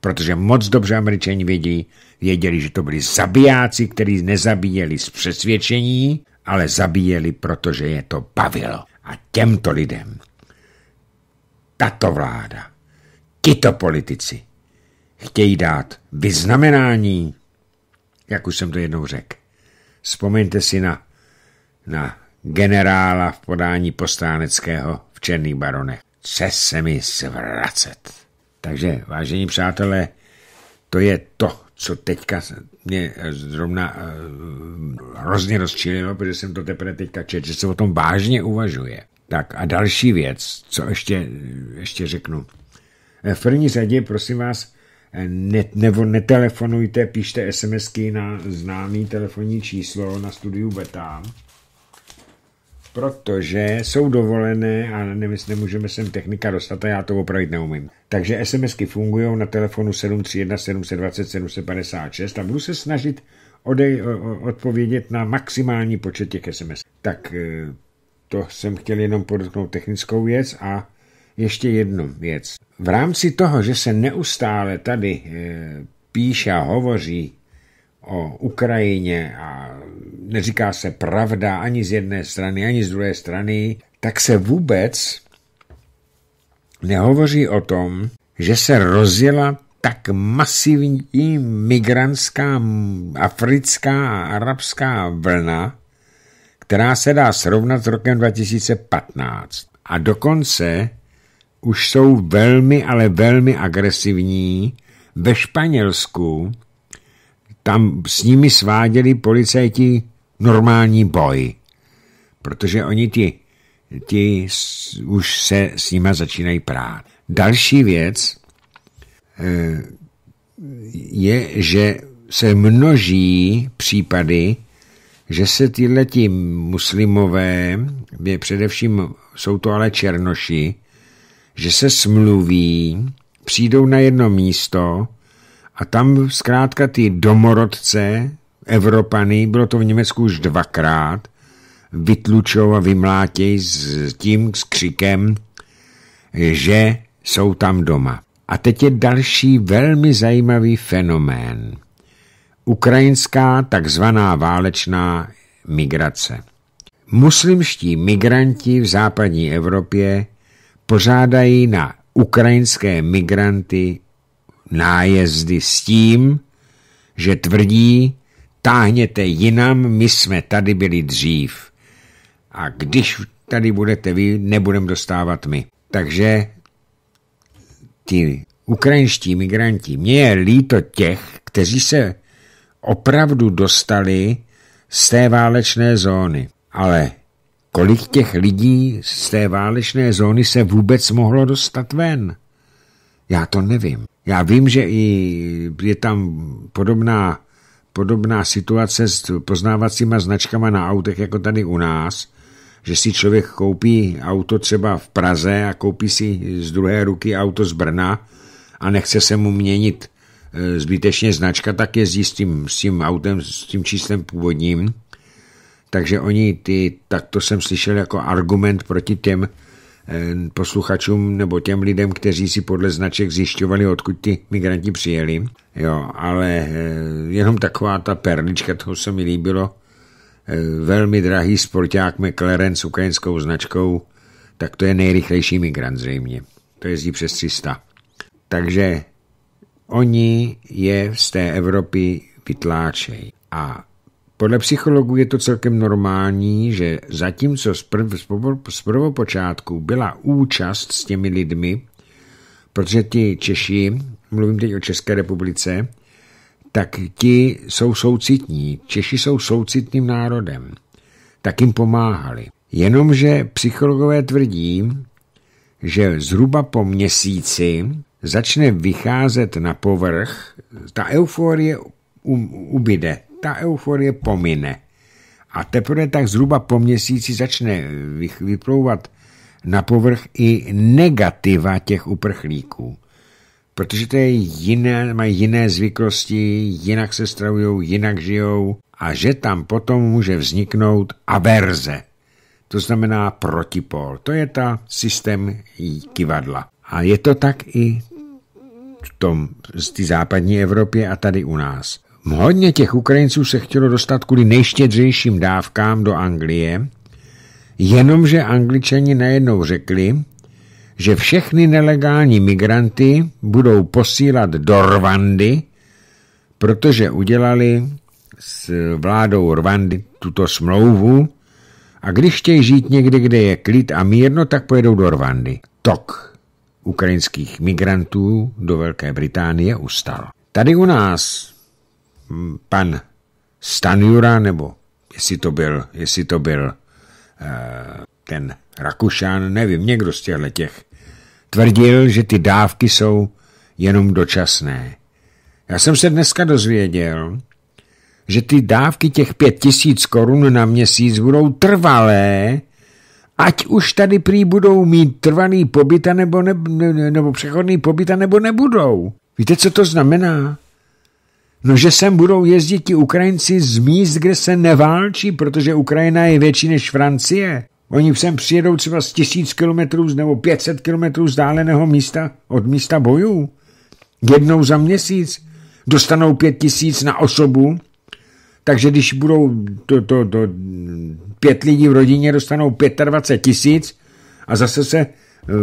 protože moc dobře američani vědí, Věděli, že to byli zabijáci, kteří nezabíjeli z přesvědčení, ale zabíjeli, protože je to bavilo. A těmto lidem tato vláda, tito politici chtějí dát vyznamenání, jak už jsem to jednou řekl. Vzpomeňte si na, na generála v podání postráneckého v Černých baronech. Chce se mi zvracet. Takže, vážení přátelé, to je to, co teďka mě eh, zrovna eh, hrozně rozčílilo, protože jsem to teprve teďka četl, že se o tom vážně uvažuje. Tak a další věc, co ještě, ještě řeknu. Eh, v první řadě, prosím vás, net, nebo netelefonujte, píšte SMSky na známý telefonní číslo na studiu Beta protože jsou dovolené a nemyslím, nemůžeme sem technika dostat a já to opravit neumím. Takže SMSky fungují na telefonu 731 720 756 a budu se snažit odej, odpovědět na maximální počet těch SMS. Tak e, to jsem chtěl jenom podotknout technickou věc a ještě jednu věc. V rámci toho, že se neustále tady e, píše a hovoří o Ukrajině a neříká se pravda ani z jedné strany, ani z druhé strany, tak se vůbec nehovoří o tom, že se rozjela tak masivní migrantská, africká a arabská vlna, která se dá srovnat s rokem 2015. A dokonce už jsou velmi, ale velmi agresivní ve Španělsku, tam s nimi sváděli policajti normální boj, protože oni ti, ti už se s nima začínají prát. Další věc eh, je, že se množí případy, že se tyhle ti muslimové, především jsou to ale černoši, že se smluví, přijdou na jedno místo, a tam zkrátka ty domorodce, Evropany, bylo to v Německu už dvakrát, vytlučou a vymlátějí s tím křikem, že jsou tam doma. A teď je další velmi zajímavý fenomén. Ukrajinská takzvaná válečná migrace. Muslimští migranti v západní Evropě pořádají na ukrajinské migranty nájezdy s tím, že tvrdí, táhněte jinam, my jsme tady byli dřív. A když tady budete vy, nebudeme dostávat my. Takže ti ukrajinští migranti, mě je líto těch, kteří se opravdu dostali z té válečné zóny. Ale kolik těch lidí z té válečné zóny se vůbec mohlo dostat ven? Já to nevím. Já vím, že i je tam podobná, podobná situace s poznávacíma značkama na autech jako tady u nás, že si člověk koupí auto třeba v Praze a koupí si z druhé ruky auto z Brna a nechce se mu měnit e, zbytečně značka, tak jezdí s tím, s tím autem, s tím číslem původním. Takže oni ty, tak to jsem slyšel jako argument proti těm, Eh, posluchačům nebo těm lidem, kteří si podle značek zjišťovali, odkud ty migranti přijeli. Jo, ale eh, jenom taková ta perlička, toho se mi líbilo. Eh, velmi drahý sporták McLaren s ukrajinskou značkou, tak to je nejrychlejší migrant zřejmě. To jezdí přes 300. Takže oni je z té Evropy vytláčejí. A podle psychologů je to celkem normální, že zatímco z prvopočátku byla účast s těmi lidmi, protože ti Češi, mluvím teď o České republice, tak ti jsou soucitní. Češi jsou soucitným národem. Tak jim pomáhali. Jenomže psychologové tvrdí, že zhruba po měsíci začne vycházet na povrch, ta euforie ubyde, ta euforie pomine. A teprve tak zhruba po měsíci začne eh, vyplouvat na povrch i negativa těch uprchlíků. Protože to je jiné, mají jiné zvyklosti, jinak se stravují, jinak žijou a že tam potom může vzniknout averze. To znamená protipol. To je ta systém kivadla. A je to tak i v tom, z té západní Evropě a tady u nás. Hodně těch Ukrajinců se chtělo dostat kvůli nejštědřejším dávkám do Anglie, jenomže Angličani najednou řekli, že všechny nelegální migranty budou posílat do Rwandy, protože udělali s vládou Rwandy tuto smlouvu a když chtějí žít někde, kde je klid a mírno, tak pojedou do Rwandy. Tok ukrajinských migrantů do Velké Británie ustal. Tady u nás pan Stanjura, nebo jestli to byl, jestli to byl eh, ten Rakušan, nevím, někdo z těchto těch, tvrdil, že ty dávky jsou jenom dočasné. Já jsem se dneska dozvěděl, že ty dávky těch pět tisíc korun na měsíc budou trvalé, ať už tady prý budou mít trvalý pobyt a nebo, ne, nebo přechodný pobyt a nebo nebudou. Víte, co to znamená? No, že sem budou jezdit ti Ukrajinci z míst, kde se neválčí, protože Ukrajina je větší než Francie. Oni sem přijedou třeba z tisíc kilometrů nebo 500 kilometrů vzdáleného místa od místa bojů. Jednou za měsíc dostanou pět tisíc na osobu, takže když budou to, to, to, pět lidí v rodině, dostanou 25 tisíc a zase se uh,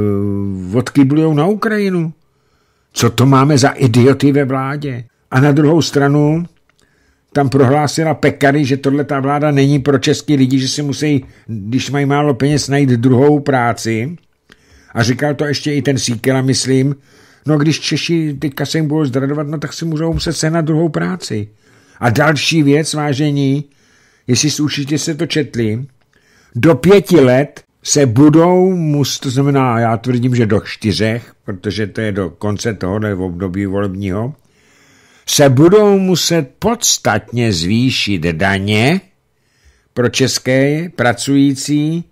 eh, odkyblujou na Ukrajinu. Co to máme za idioty ve vládě? A na druhou stranu tam prohlásila pekary, že tohle ta vláda není pro český lidi, že si musí, když mají málo peněz, najít druhou práci. A říkal to ještě i ten Sýkela, myslím, no když Češi teďka se jim budou zdradovat, no tak si můžou muset na druhou práci. A další věc, vážení, jestli jste určitě se to četli, do pěti let se budou muset, to znamená, já tvrdím, že do čtyřech, protože to je do konce tohohle období volebního, se budou muset podstatně zvýšit daně pro české pracující,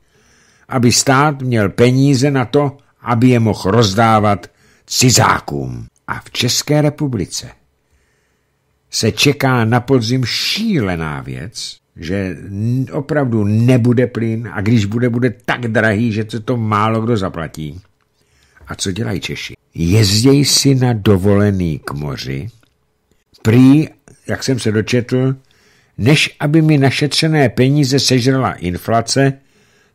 aby stát měl peníze na to, aby je mohl rozdávat cizákům. A v České republice se čeká na podzim šílená věc, že opravdu nebude plyn a když bude, bude tak drahý, že se to málo kdo zaplatí. A co dělají Češi? Jezdějí si na dovolený k moři, prý, jak jsem se dočetl, než aby mi našetřené peníze sežrala inflace,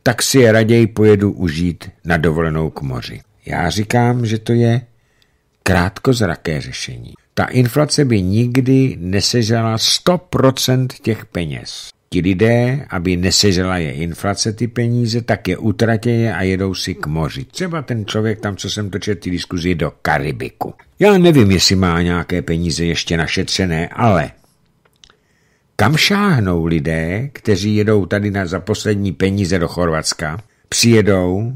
tak si je raději pojedu užít na dovolenou k moři. Já říkám, že to je krátkozraké řešení. Ta inflace by nikdy nesežrala 100% těch peněz. Ti lidé, aby nesežela je inflace ty peníze, tak je utratěje a jedou si k moři. Třeba ten člověk tam, co jsem točil ty diskuzi, do Karibiku. Já nevím, jestli má nějaké peníze ještě našetřené, ale kam šáhnou lidé, kteří jedou tady na za poslední peníze do Chorvatska, přijedou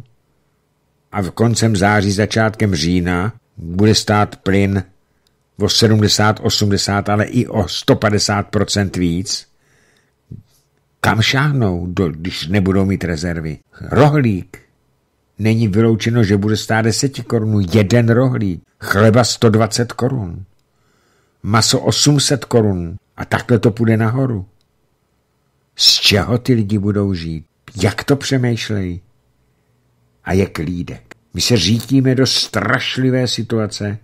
a v koncem září, začátkem října bude stát plyn o 70, 80, ale i o 150% víc, kam šáhnou, do, když nebudou mít rezervy? Rohlík. Není vyloučeno, že bude stát 10 korun. jeden rohlík, chleba 120 korun, maso 800 korun a takhle to půjde nahoru. Z čeho ty lidi budou žít? Jak to přemýšlejí? A je klídek. My se řítíme do strašlivé situace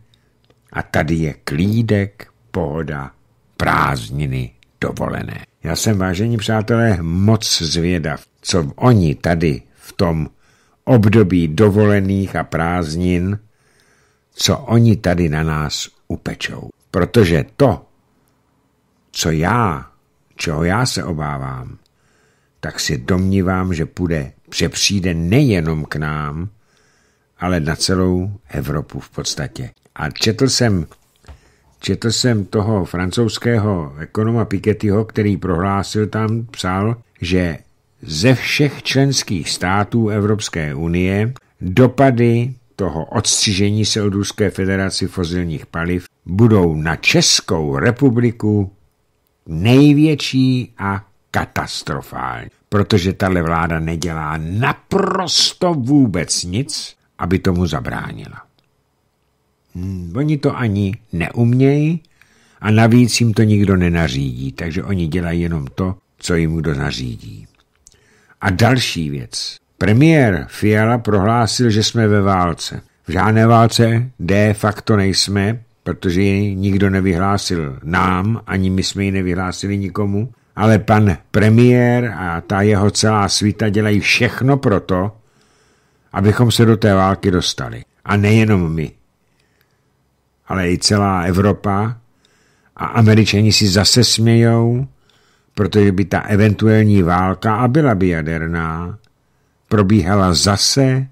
a tady je klídek, pohoda, prázdniny dovolené. Já jsem, vážení přátelé, moc zvědav, co oni tady v tom období dovolených a prázdnin, co oni tady na nás upečou. Protože to, co já, čeho já se obávám, tak si domnívám, že půjde, že přijde nejenom k nám, ale na celou Evropu v podstatě. A četl jsem Četl jsem toho francouzského ekonoma Pikettyho, který prohlásil tam, psal, že ze všech členských států Evropské unie dopady toho odstřižení se od Ruské federaci fosilních paliv budou na Českou republiku největší a katastrofální, protože tahle vláda nedělá naprosto vůbec nic, aby tomu zabránila. Hmm, oni to ani neumějí a navíc jim to nikdo nenařídí, takže oni dělají jenom to, co jim kdo nařídí. A další věc. Premiér Fiala prohlásil, že jsme ve válce. V žádné válce de facto nejsme, protože ji nikdo nevyhlásil nám, ani my jsme ji nevyhlásili nikomu, ale pan premiér a ta jeho celá svita dělají všechno proto, abychom se do té války dostali. A nejenom my ale i celá Evropa a američani si zase smějou, protože by ta eventuální válka, a byla by jaderná, probíhala zase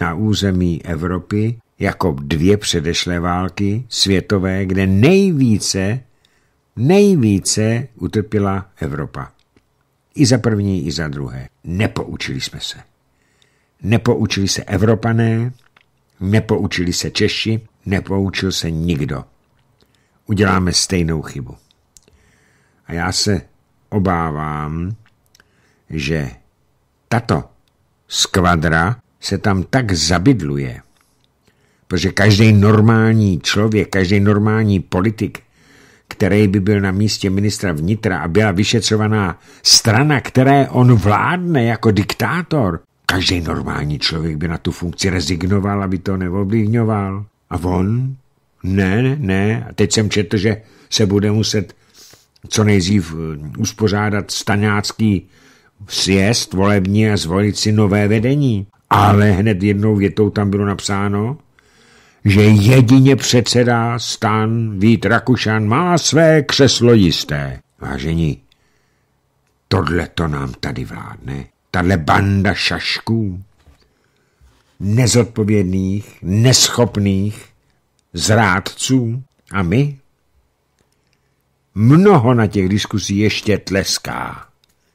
na území Evropy jako dvě předešlé války světové, kde nejvíce, nejvíce utrpěla Evropa. I za první, i za druhé. Nepoučili jsme se. Nepoučili se Evropané, nepoučili se Češi, Nepoučil se nikdo. Uděláme stejnou chybu. A já se obávám, že tato skvadra se tam tak zabydluje, protože každý normální člověk, každý normální politik, který by byl na místě ministra vnitra a byla vyšetřovaná strana, které on vládne jako diktátor, každý normální člověk by na tu funkci rezignoval, aby to neovlivňoval. A on? Ne, ne, ne. A teď jsem četl, že se bude muset co nejdřív eh, uspořádat staňácký sjezd volební a zvolit si nové vedení. Ale hned jednou větou tam bylo napsáno, že jedině předseda stan Vít Rakušan má své křeslo jisté. Vážení, tohle to nám tady vládne. Tahle banda šašků nezodpovědných, neschopných zrádců a my? Mnoho na těch diskusí ještě tleská.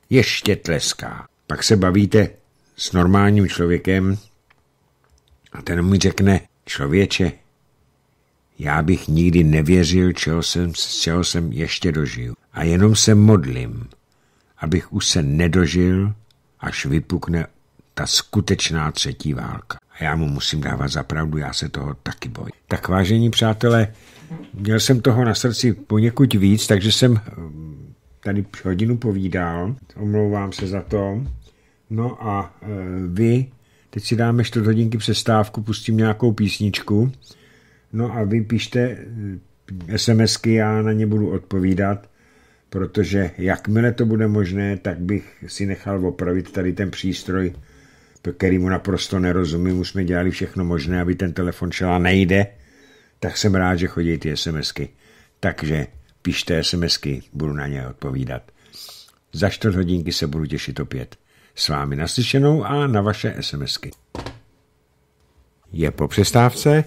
Ještě tleská. Pak se bavíte s normálním člověkem a ten mu řekne, člověče, já bych nikdy nevěřil, čeho jsem, čeho jsem ještě dožil. A jenom se modlím, abych už se nedožil, až vypukne ta skutečná třetí válka. A já mu musím dávat za pravdu, já se toho taky bojím. Tak vážení přátelé, měl jsem toho na srdci poněkud víc, takže jsem eh, tady hodinu povídal. Omlouvám se za to. No a eh, vy, teď si dáme čtvrt hodinky přestávku, pustím nějakou písničku. No a vy pište eh, SMSky, já na ně budu odpovídat, protože jakmile to bude možné, tak bych si nechal opravit tady ten přístroj, který mu naprosto nerozumím, už jsme dělali všechno možné, aby ten telefon šel a nejde, tak jsem rád, že chodí ty SMSky. Takže pište SMSky, budu na ně odpovídat. Za čtvrt hodinky se budu těšit opět. S vámi naslyšenou a na vaše SMSky. Je po přestávce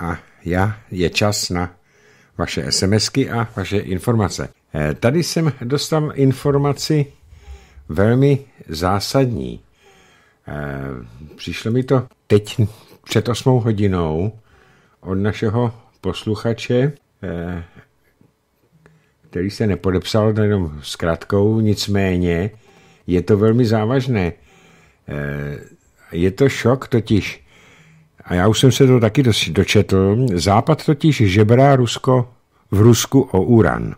a já je čas na vaše SMSky a vaše informace. Eh, tady jsem dostal informaci velmi zásadní. Eh, přišlo mi to teď před osmou hodinou od našeho posluchače, eh, který se nepodepsal jenom s kratkou, nicméně je to velmi závažné. Eh, je to šok totiž, a já už jsem se to taky dočetl, Západ totiž žebrá Rusko v Rusku o uran.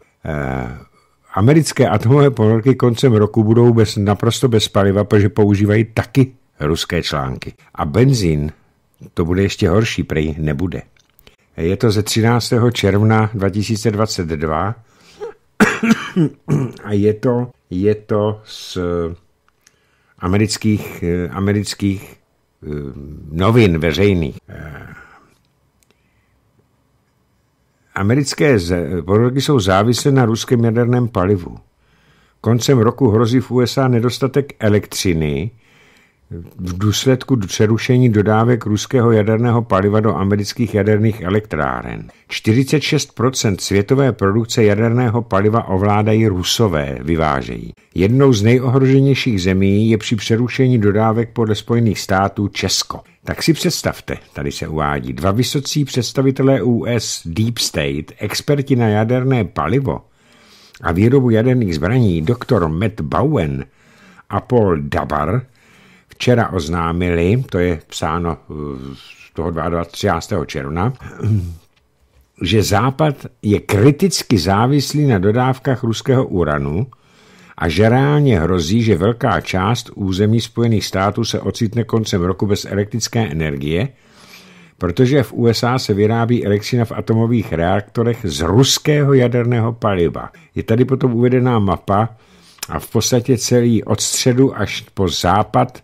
Americké atomové ponorky koncem roku budou bez, naprosto bez paliva, protože používají taky ruské články. A benzín, to bude ještě horší, prej nebude. Je to ze 13. června 2022 a je to, je to z eh, amerických, eh, amerických eh, novin veřejných. Americké podroky jsou závislé na ruském jaderném palivu. Koncem roku hrozí v USA nedostatek elektřiny, v důsledku přerušení dodávek ruského jaderného paliva do amerických jaderných elektráren. 46 světové produkce jaderného paliva ovládají rusové, vyvážejí. Jednou z nejohroženějších zemí je při přerušení dodávek podle Spojených států Česko. Tak si představte, tady se uvádí, dva vysocí představitelé US Deep State, experti na jaderné palivo a výrobu jaderných zbraní, doktor Matt Bowen a Paul Dabar, včera oznámili, to je psáno eh, z toho 22. června, že Západ je kriticky závislý na dodávkách ruského uranu a že reálně hrozí, že velká část území Spojených států se ocitne koncem roku bez elektrické energie, protože v USA se vyrábí elektřina v atomových reaktorech z ruského jaderného paliva. Je tady potom uvedená mapa a v podstatě celý od středu až po západ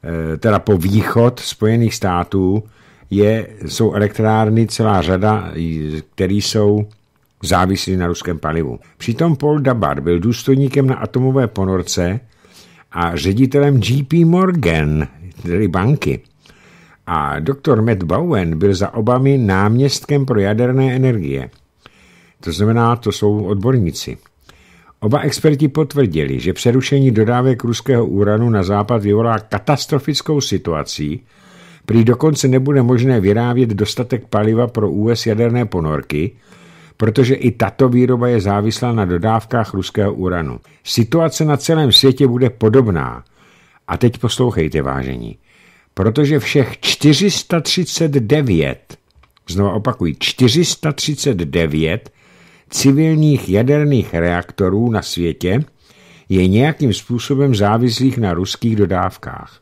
Eh, teda po východ Spojených států, je, jsou elektrárny celá řada, které jsou závislí na ruském palivu. Přitom Paul Dabar byl důstojníkem na atomové ponorce a ředitelem JP Morgan, tedy banky. A doktor Matt Bowen byl za obami náměstkem pro jaderné energie. To znamená, to jsou odborníci. Oba experti potvrdili, že přerušení dodávek ruského úranu na západ vyvolá katastrofickou situací, prý dokonce nebude možné vyrábět dostatek paliva pro US jaderné ponorky, protože i tato výroba je závislá na dodávkách ruského uranu. Situace na celém světě bude podobná. A teď poslouchejte, vážení. Protože všech 439, znovu opakuji, 439 civilních jaderných reaktorů na světě je nějakým způsobem závislých na ruských dodávkách.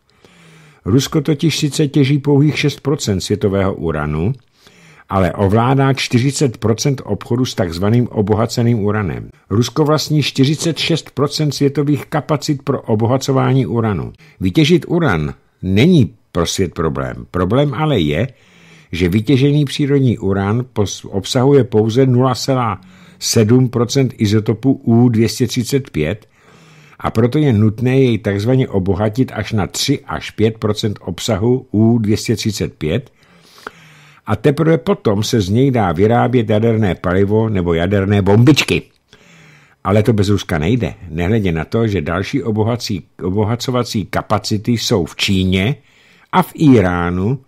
Rusko totiž sice těží pouhých 6% světového uranu, ale ovládá 40% obchodu s takzvaným obohaceným uranem. Rusko vlastní 46% světových kapacit pro obohacování uranu. Vytěžit uran není pro svět problém. Problém ale je, že vytěžený přírodní uran obsahuje pouze 7 izotopu U235 a proto je nutné jej takzvaně obohatit až na 3 až 5 obsahu U235 a teprve potom se z něj dá vyrábět jaderné palivo nebo jaderné bombičky. Ale to bez Ruska nejde, nehledě na to, že další obohací, obohacovací kapacity jsou v Číně a v Iránu,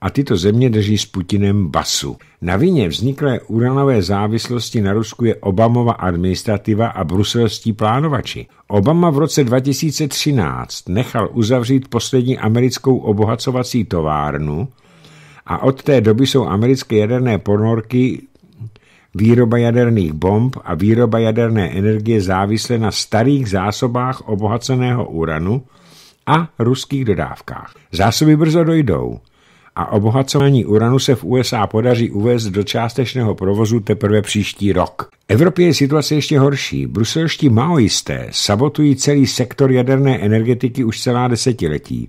a tyto země drží s Putinem basu. Na vině vzniklé uranové závislosti na Rusku je Obamova administrativa a bruselští plánovači. Obama v roce 2013 nechal uzavřít poslední americkou obohacovací továrnu a od té doby jsou americké jaderné ponorky výroba jaderných bomb a výroba jaderné energie závisle na starých zásobách obohaceného uranu a ruských dodávkách. Zásoby brzo dojdou a obohacování uranu se v USA podaří uvést do částečného provozu teprve příští rok. Evropě je situace ještě horší. Bruselští maoisté sabotují celý sektor jaderné energetiky už celá desetiletí.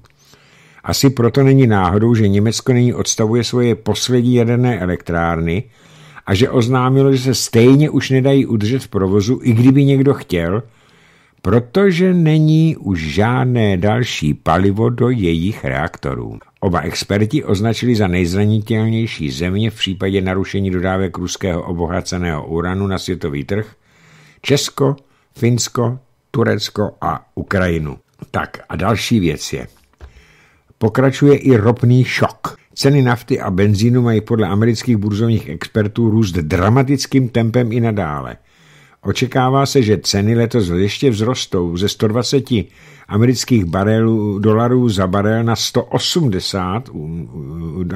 Asi proto není náhodou, že Německo nyní odstavuje svoje poslední jaderné elektrárny a že oznámilo, že se stejně už nedají udržet v provozu, i kdyby někdo chtěl – protože není už žádné další palivo do jejich reaktorů. Oba experti označili za nejzranitelnější země v případě narušení dodávek ruského obohaceného uranu na světový trh Česko, Finsko, Turecko a Ukrajinu. Tak a další věc je. Pokračuje i ropný šok. Ceny nafty a benzínu mají podle amerických burzovních expertů růst dramatickým tempem i nadále – Očekává se, že ceny letos ještě vzrostou ze 120 amerických barelů, dolarů za barel na 180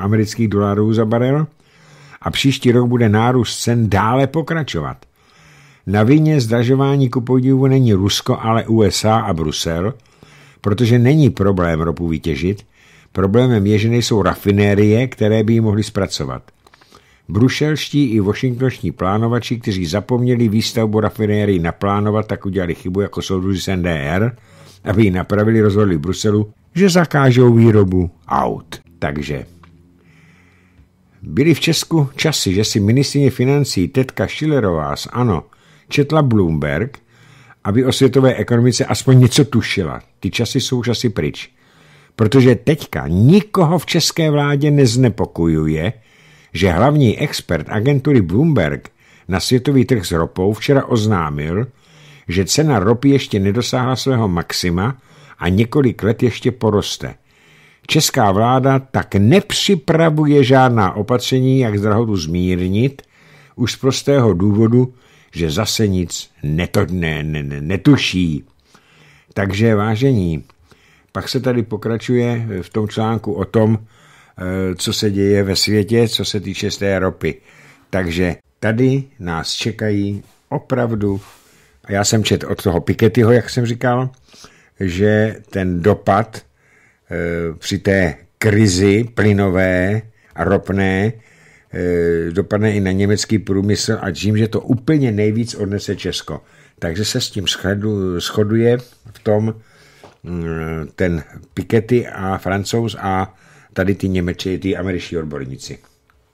amerických dolarů za barel a příští rok bude nárůst cen dále pokračovat. Na vině zdražování ku podivu není Rusko, ale USA a Brusel, protože není problém ropu vytěžit, problémem je, že nejsou rafinérie, které by ji mohly zpracovat. Bruselští i washingtonští plánovači, kteří zapomněli výstavbu rafinérii naplánovat, tak udělali chybu jako soudruzi z NDR, aby ji napravili, rozhodli Bruselu, že zakážou výrobu aut. Takže byly v Česku časy, že si ministrině financí tetka Schillerová z ANO četla Bloomberg, aby o světové ekonomice aspoň něco tušila. Ty časy jsou už asi pryč. Protože teďka nikoho v české vládě neznepokojuje, že hlavní expert agentury Bloomberg na světový trh s ropou včera oznámil, že cena ropy ještě nedosáhla svého maxima a několik let ještě poroste. Česká vláda tak nepřipravuje žádná opatření, jak drahotu zmírnit, už z prostého důvodu, že zase nic neto, ne, ne, ne, netuší. Takže vážení, pak se tady pokračuje v tom článku o tom, Eh, co se děje ve světě, co se týče z té ropy. Takže tady nás čekají opravdu, a já jsem čet od toho Pikettyho, jak jsem říkal, že ten dopad eh, při té krizi plynové a ropné eh, dopadne i na německý průmysl a tím, že to úplně nejvíc odnese Česko. Takže se s tím shoduje v tom mm, ten Piketty a francouz a tady ty Němeči, ty američtí odborníci.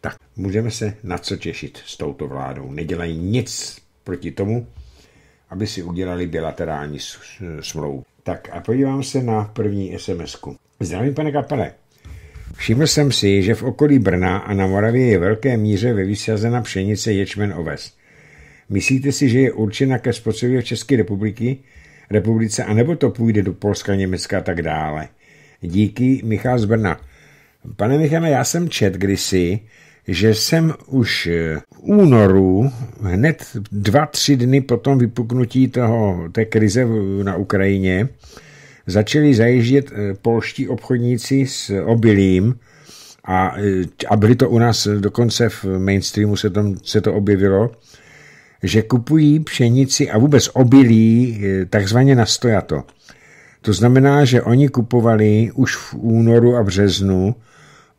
Tak, můžeme se na co těšit s touto vládou. Nedělají nic proti tomu, aby si udělali bilaterální smlouvu. Tak a podívám se na první sms -ku. Zdravím, pane Kapele. Všiml jsem si, že v okolí Brna a na Moravě je velké míře vysazena pšenice ječmen oves. Myslíte si, že je určena ke spotřebě v České republiky, republice, anebo to půjde do Polska, Německa a tak dále? Díky, Michal z Brna. Pane Michale, já jsem čet kdysi, že jsem už eh, v únoru, hned dva, tři dny po tom vypuknutí toho, té krize na Ukrajině, začali zajíždět eh, polští obchodníci s obilím a, eh, a byli to u nás dokonce v mainstreamu se, tom, se to objevilo, že kupují pšenici a vůbec obilí takzvaně nastojato. To znamená, že oni kupovali už v únoru a březnu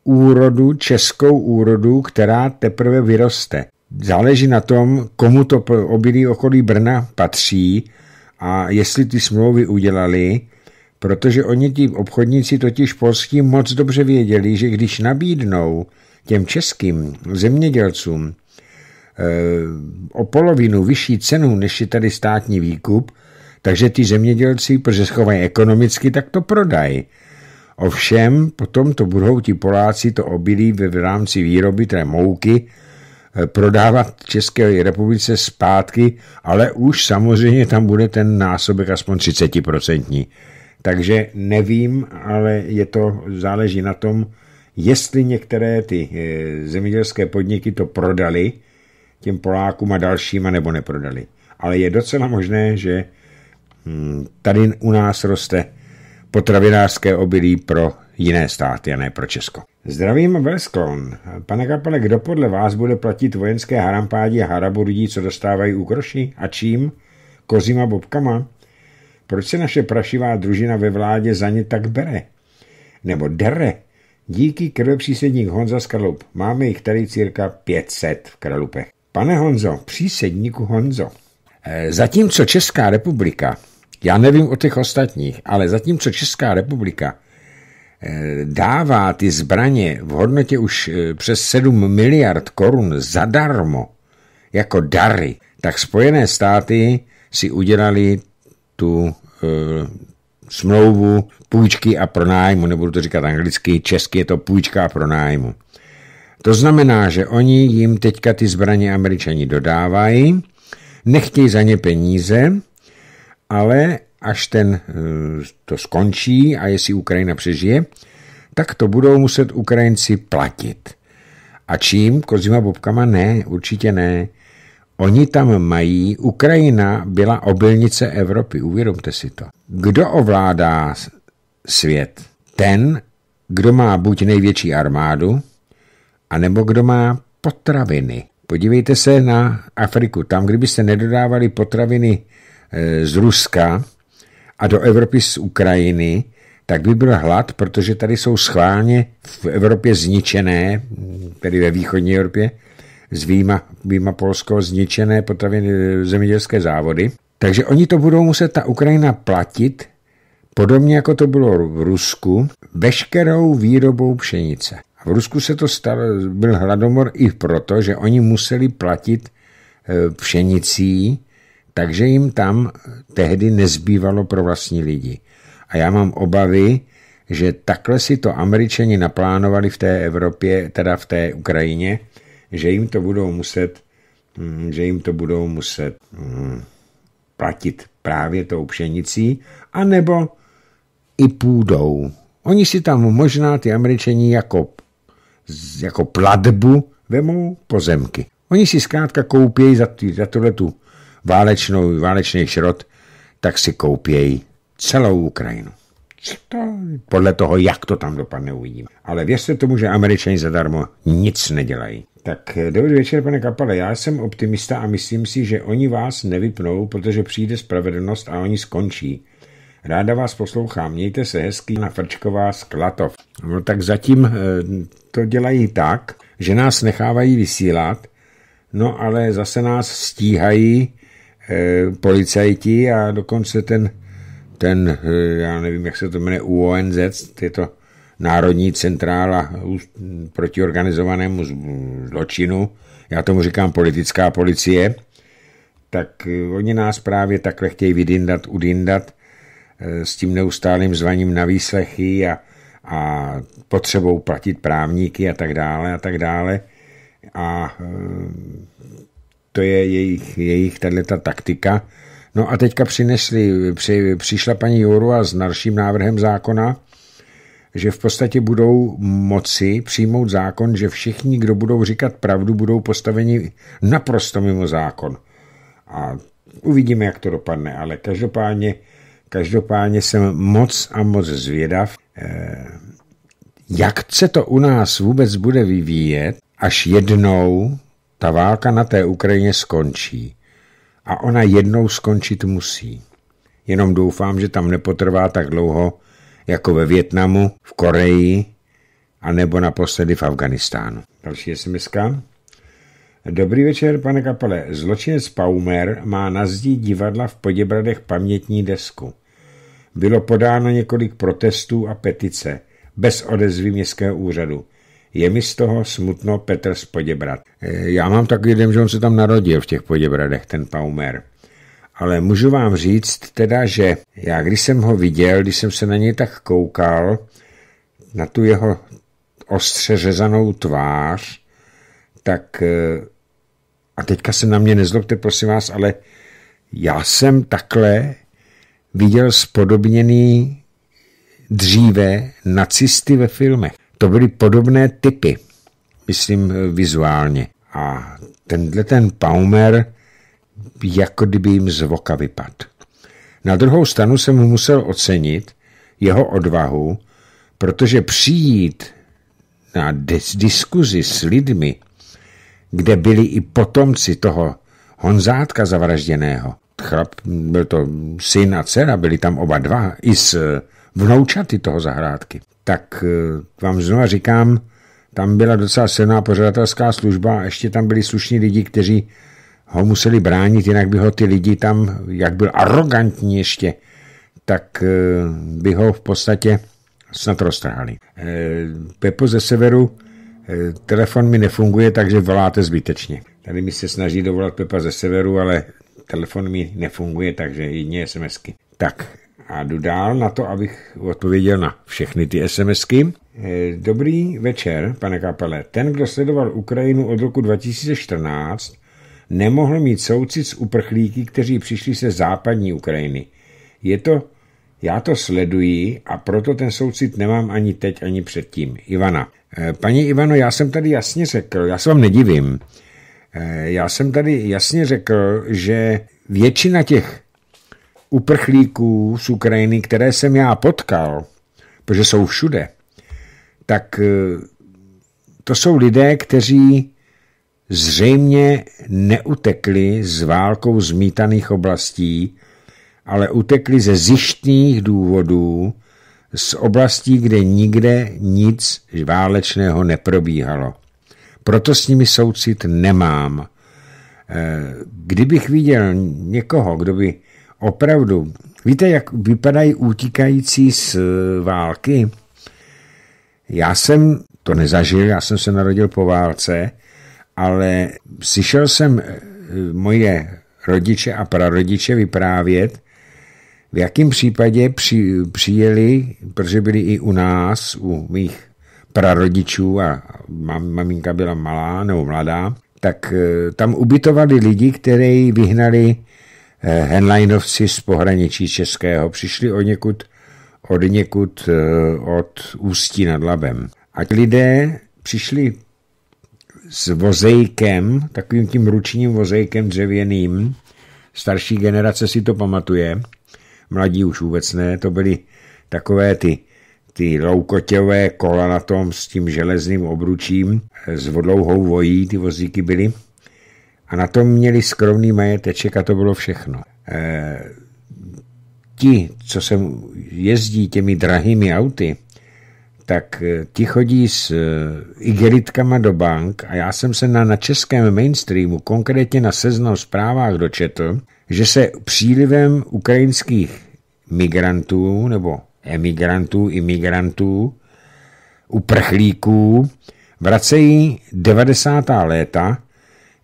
úrodu, českou úrodu, která teprve vyroste. Záleží na tom, komu to obilí okolí Brna patří a jestli ty smlouvy udělali, protože oni ti obchodníci totiž polský moc dobře věděli, že když nabídnou těm českým zemědělcům eh, o polovinu vyšší cenu, než je tady státní výkup, takže ty zemědělci, protože schovají ekonomicky, tak to prodají. Ovšem, potom to budou ti Poláci to obilí v rámci výroby té mouky eh, prodávat České republice zpátky, ale už samozřejmě tam bude ten násobek aspoň 30%. Takže nevím, ale je to, záleží na tom, jestli některé ty eh, zemědělské podniky to prodali těm Polákům a dalším, a nebo neprodali. Ale je docela možné, že Hmm, tady u nás roste potravinářské obilí pro jiné státy a ne pro Česko. Zdravím Velsklon. Pane kapele, kdo podle vás bude platit vojenské harampádi a harabu lidí, co dostávají úkroší? A čím? Kozima bobkama? Proč se naše prašivá družina ve vládě za ně tak bere? Nebo dere? Díky krvepřísedník Honza z Kralup. Máme jich tady cirka 500 v Kralupech. Pane Honzo, přísedníku Honzo, eh, zatímco Česká republika já nevím o těch ostatních, ale zatímco Česká republika eh, dává ty zbraně v hodnotě už eh, přes 7 miliard korun zadarmo jako dary, tak Spojené státy si udělali tu e, smlouvu půjčky a pronájmu, nebudu to říkat anglicky, česky je to půjčka a pronájmu. To znamená, že oni jim teďka ty zbraně američani dodávají, nechtějí za ně peníze, ale až ten eh, to skončí a jestli Ukrajina přežije, tak to budou muset Ukrajinci platit. A čím? Kozima bobkama? Ne, určitě ne. Oni tam mají, Ukrajina byla obilnice Evropy, uvědomte si to. Kdo ovládá svět? Ten, kdo má buď největší armádu, anebo kdo má potraviny. Podívejte se na Afriku. Tam, kdybyste nedodávali potraviny Eh, z Ruska a do Evropy z Ukrajiny, tak by byl hlad, protože tady jsou schválně v Evropě zničené, tedy ve východní Evropě, z výma výma Polsko, zničené potraviny eh, zemědělské závody. Takže oni to budou muset ta Ukrajina platit, podobně jako to bylo v Rusku, veškerou výrobou pšenice. A v Rusku se to stalo, byl hladomor i proto, že oni museli platit eh, pšenicí takže jim tam tehdy nezbývalo pro vlastní lidi. A já mám obavy, že takhle si to američani naplánovali v té Evropě, teda v té Ukrajině, že jim to budou muset, mm, že jim to budou muset mm, platit právě tou pšenicí, anebo i půdou. Oni si tam možná ty američani jako, jako platbu vemou pozemky. Oni si zkrátka koupějí za, za tuhle tu válečnou, válečný šrot, tak si koupějí celou Ukrajinu. To, podle toho, jak to tam dopadne, uvidíme. Ale věřte tomu, že američani zadarmo nic nedělají. Tak dobrý večer, pane Kapale. Já jsem optimista a myslím si, že oni vás nevypnou, protože přijde spravedlnost a oni skončí. Ráda vás poslouchám. Mějte se hezky na Frčková Sklatov. No tak zatím eh, to dělají tak, že nás nechávají vysílat, no ale zase nás stíhají Eh, policajti a dokonce ten, ten, eh, já nevím, jak se to jmenuje, UONZ, je to Národní centrála proti organizovanému zločinu, já tomu říkám politická policie, tak eh, oni nás právě takhle chtějí vydindat, udindat s tím neustálým zvaním na výslechy a, a potřebou platit právníky a tak dále a tak dále. A to je jejich, jejich tato taktika. No a teďka přinesli, při, přišla paní Jourova s dalším návrhem zákona, že v podstatě budou moci přijmout zákon, že všichni, kdo budou říkat pravdu, budou postaveni naprosto mimo zákon. A uvidíme, jak to dopadne, ale každopádně, každopádně jsem moc a moc zvědav, eh, jak se to u nás vůbec bude vyvíjet, až jednou ta válka na té Ukrajině skončí. A ona jednou skončit musí. Jenom doufám, že tam nepotrvá tak dlouho, jako ve Větnamu, v Koreji, anebo naposledy v Afganistánu. Další SMS. -ka. Dobrý večer, pane kapele. Zločinec Paumer má na zdí divadla v Poděbradech pamětní desku. Bylo podáno několik protestů a petice bez odezvy městského úřadu. Je mi z toho smutno Petr z Poděbrad. Eh, já mám takový den, že on se tam narodil v těch Poděbradech, ten Paumer. Ale můžu vám říct teda, že já když jsem ho viděl, když jsem se na něj tak koukal, na tu jeho ostře řezanou tvář, tak eh, a teďka se na mě nezlobte, prosím vás, ale já jsem takhle viděl spodobněný dříve nacisty ve filmech to byly podobné typy, myslím vizuálně. A tenhle ten Palmer jako kdyby jim z voka vypad. Na druhou stranu jsem mu musel ocenit jeho odvahu, protože přijít na dis diskuzi s lidmi, kde byli i potomci toho Honzátka zavražděného. Chlap, byl to syn a dcera, byli tam oba dva, i s vnoučaty toho zahrádky tak eh, vám znova říkám, tam byla docela silná pořadatelská služba a ještě tam byli slušní lidi, kteří ho museli bránit, jinak by ho ty lidi tam, jak byl arrogantní ještě, tak eh, by ho v podstatě snad roztrhali. Eh, Pepo ze severu, telefon mi nefunguje, takže voláte zbytečně. Tady mi se snaží dovolat Pepa ze severu, ale telefon mi nefunguje, takže jedině SMSky. Tak, a jdu dál na to, abych odpověděl na všechny ty SMSky. Eh, dobrý večer, pane Kapele. Ten, kdo sledoval Ukrajinu od roku 2014, nemohl mít soucit s uprchlíky, kteří přišli se západní Ukrajiny. Je to, já to sleduji a proto ten soucit nemám ani teď, ani předtím. Ivana. Eh, paní Ivano, já jsem tady jasně řekl, já se vám nedivím, eh, já jsem tady jasně řekl, že většina těch uprchlíků z Ukrajiny, které jsem já potkal, protože jsou všude, tak eh, to jsou lidé, kteří zřejmě neutekli z válkou zmítaných oblastí, ale utekli ze zjištných důvodů z oblastí, kde nikde nic válečného neprobíhalo. Proto s nimi soucit nemám. Eh, kdybych viděl někoho, kdo by Opravdu. Víte, jak vypadají útikající z eh, války? Já jsem to nezažil, já jsem se narodil po válce, ale slyšel jsem eh, moje rodiče a prarodiče vyprávět, v jakém případě při, přijeli, protože byli i u nás, u mých prarodičů a mam, maminka byla malá nebo mladá, tak eh, tam ubytovali lidi, které vyhnali Eh, Henleinovci z pohraničí Českého přišli od někud, od někud eh, od Ústí nad Labem. A lidé přišli s vozejkem, takovým tím ručním vozejkem dřevěným. Starší generace si to pamatuje, mladí už vůbec ne, to byly takové ty, ty loukotěvé kola na tom s tím železným obručím, eh, s vodlouhou vojí ty vozíky byly. A na tom měli skromný majeteček a to bylo všechno. E, ti, co se jezdí těmi drahými auty, tak eh, ti chodí s eh, igelitkama do bank a já jsem se na, na českém mainstreamu, konkrétně na seznam zprávách dočetl, že se přílivem ukrajinských migrantů nebo emigrantů, imigrantů, uprchlíků vracejí 90. léta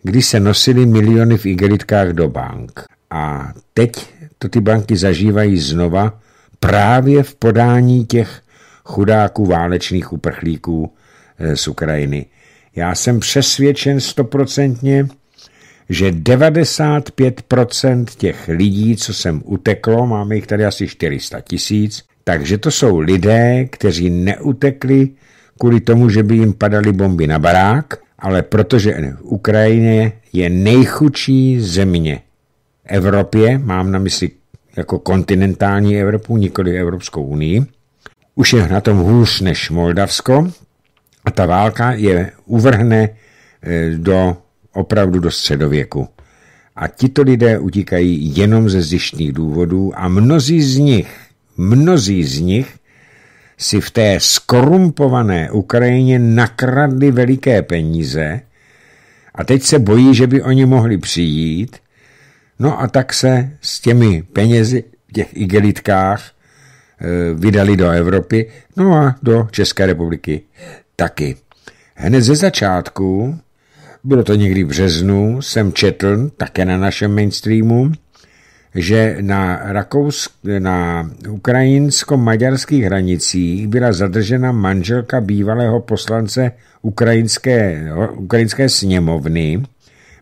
kdy se nosily miliony v igelitkách do bank. A teď to ty banky zažívají znova právě v podání těch chudáků válečných uprchlíků eh, z Ukrajiny. Já jsem přesvědčen stoprocentně, že 95% těch lidí, co sem uteklo, máme jich tady asi 400 tisíc, takže to jsou lidé, kteří neutekli kvůli tomu, že by jim padaly bomby na barák, ale protože Ukrajina je nejchudší země Evropě, mám na mysli jako kontinentální Evropu, nikoli Evropskou unii, už je na tom hůř než Moldavsko a ta válka je uvrhne eh, do, opravdu do středověku. A tito lidé utíkají jenom ze zjištných důvodů a mnozí z nich, mnozí z nich si v té skorumpované Ukrajině nakradli veliké peníze a teď se bojí, že by oni mohli přijít, no a tak se s těmi penězi v těch igelitkách e, vydali do Evropy, no a do České republiky taky. Hned ze začátku, bylo to někdy v březnu, jsem četl také na našem mainstreamu, že na, Rakousk, na ukrajinsko-maďarských hranicích byla zadržena manželka bývalého poslance ukrajinské, ukrajinské sněmovny,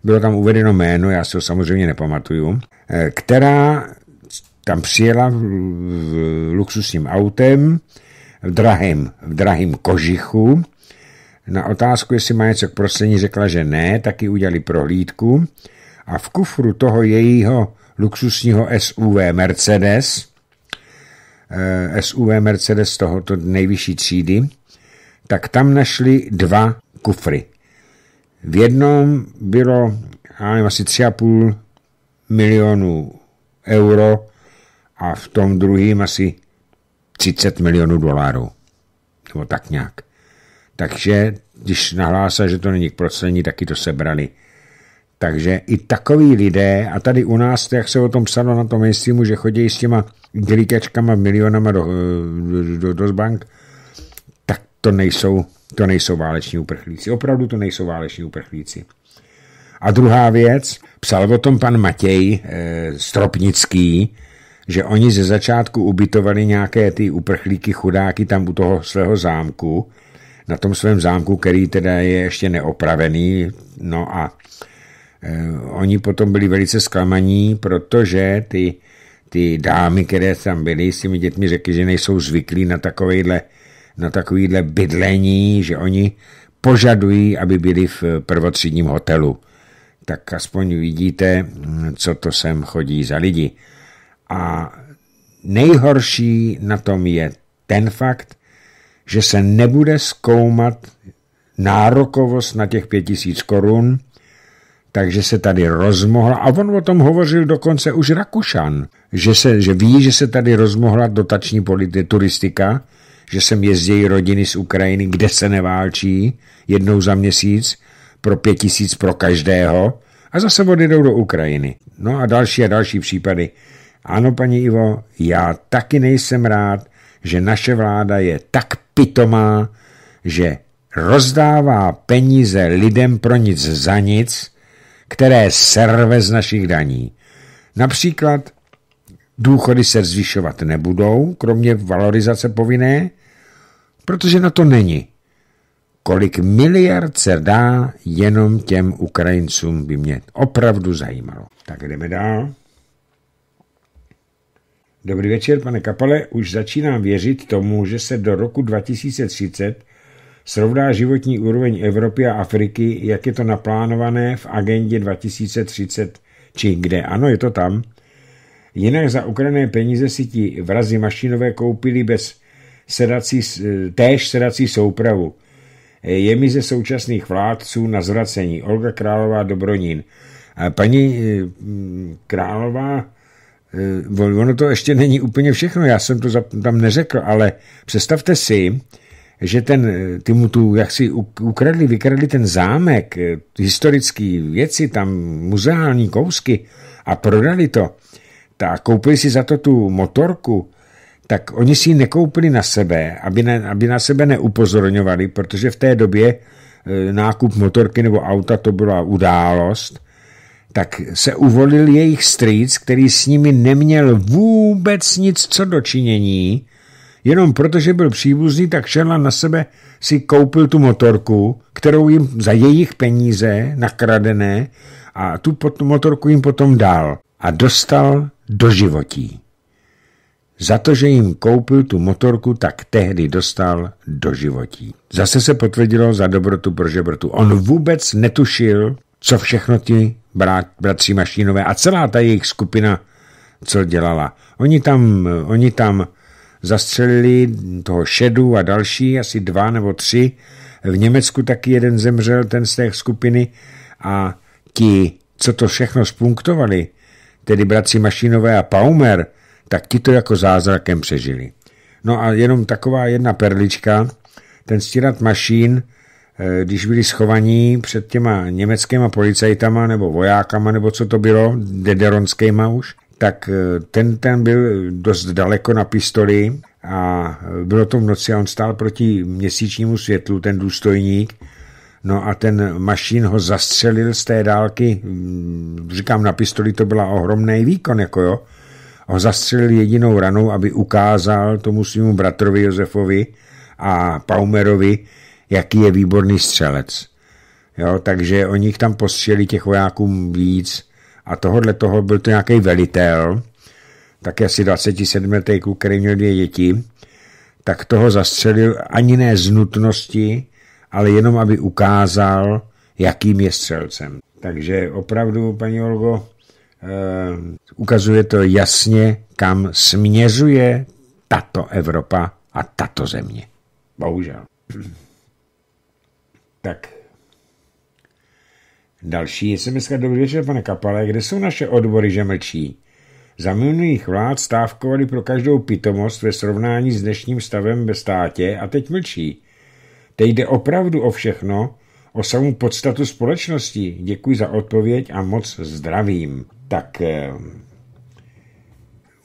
bylo tam uvedeno jméno, já si ho samozřejmě nepamatuju, eh, která tam přijela v, v luxusním autem, v drahém, v drahém kožichu. Na otázku, jestli má něco k prosení, řekla, že ne, taky udělali prohlídku a v kufru toho jejího luxusního SUV Mercedes, eh, SUV Mercedes tohoto nejvyšší třídy, tak tam našli dva kufry. V jednom bylo nevím, asi 3,5 milionů euro a v tom druhém asi 30 milionů dolarů. Nebo tak nějak. Takže když nahlásil, že to není k procení, taky to sebrali. Takže i takový lidé, a tady u nás, jak se o tom psalo na tom mainstreamu, že chodí s těma glíkačkama, milionama do, do, do, do bank, tak to nejsou, to nejsou váleční uprchlíci. Opravdu to nejsou váleční uprchlíci. A druhá věc, psal o tom pan Matěj e, Stropnický, že oni ze začátku ubytovali nějaké ty uprchlíky chudáky tam u toho svého zámku, na tom svém zámku, který teda je ještě neopravený, no a Eh, oni potom byli velice zklamaní, protože ty, ty dámy, které tam byly s těmi dětmi, řekly, že nejsou zvyklí na takovýhle, na takovýhle bydlení, že oni požadují, aby byli v prvotřídním hotelu. Tak aspoň vidíte, hm, co to sem chodí za lidi. A nejhorší na tom je ten fakt, že se nebude zkoumat nárokovost na těch pět tisíc korun, takže se tady rozmohla, a on o tom hovořil dokonce už Rakušan, že, se, že ví, že se tady rozmohla dotační politika turistika, že sem jezdějí rodiny z Ukrajiny, kde se neválčí, jednou za měsíc, pro pět tisíc pro každého, a zase odjedou do Ukrajiny. No a další a další případy. Ano, paní Ivo, já taky nejsem rád, že naše vláda je tak pitomá, že rozdává peníze lidem pro nic za nic, které serve z našich daní. Například důchody se zvyšovat nebudou, kromě valorizace povinné, protože na to není. Kolik miliard se dá jenom těm Ukrajincům by mě opravdu zajímalo. Tak jdeme dál. Dobrý večer, pane Kapale. Už začínám věřit tomu, že se do roku 2030 srovná životní úroveň Evropy a Afriky, jak je to naplánované v agendě 2030, či kde. Ano, je to tam. Jinak za ukrané peníze si ti vrazi mašinové koupili bez sedací, e, též sedací soupravu. E, je mi ze současných vládců na zvracení Olga Králová Dobronín. A paní e, Králová, ono to ještě není úplně všechno, já jsem to tam neřekl, ale představte si, že ten, eh, ty mu tu si ukradli, vykradli ten zámek, eh, historické věci, tam muzeální kousky a prodali to. A koupili si za to tu motorku, tak oni si ji nekoupili na sebe, aby, ne, aby na sebe neupozorňovali, protože v té době eh, nákup motorky nebo auta to byla událost, tak se uvolil jejich strýc, který s nimi neměl vůbec nic co dočinění, Jenom protože byl příbuzný, tak Šerla na sebe si koupil tu motorku, kterou jim za jejich peníze nakradené a tu motorku jim potom dal a dostal do životí. Za to, že jim koupil tu motorku, tak tehdy dostal do životí. Zase se potvrdilo za dobrotu pro žebrotu. On vůbec netušil, co všechno ti bratři Mašínové a celá ta jejich skupina, co dělala. Oni tam, oni tam Zastřelili toho šedu a další, asi dva nebo tři. V Německu taky jeden zemřel, ten z té skupiny. A ti, co to všechno spunktovali, tedy bratři Mašinové a Paumer, tak ti to jako zázrakem přežili. No a jenom taková jedna perlička, ten stírat mašín, eh, když byli schovaní před těma německýma policajtama nebo vojákama, nebo co to bylo, dederonskýma už, tak eh, ten, ten byl dost daleko na pistoli a bylo to v noci a on stál proti měsíčnímu světlu, ten důstojník, No a ten mašín ho zastřelil z té dálky, mm, říkám na pistoli, to byla ohromný výkon, jako jo. Ho zastřelil jedinou ranou, aby ukázal tomu svým bratrovi Josefovi a Paumerovi, jaký je výborný střelec. Jo, takže o nich tam postřeli těch vojákům víc, a tohohle toho byl to nějaký velitel, také asi 27 letý kluk, který měl dvě děti, tak toho zastřelil ani ne z nutnosti, ale jenom aby ukázal, jakým je střelcem. Takže opravdu, paní Olgo, eh, ukazuje to jasně, kam směřuje tato Evropa a tato země. Bohužel. tak Další SMS. Dobrý večer, pane Kapale. Kde jsou naše odbory, že mlčí? Za minulých vlád stávkovali pro každou pitomost ve srovnání s dnešním stavem ve státě a teď mlčí. Teď jde opravdu o všechno, o samou podstatu společnosti. Děkuji za odpověď a moc zdravím. Tak eh,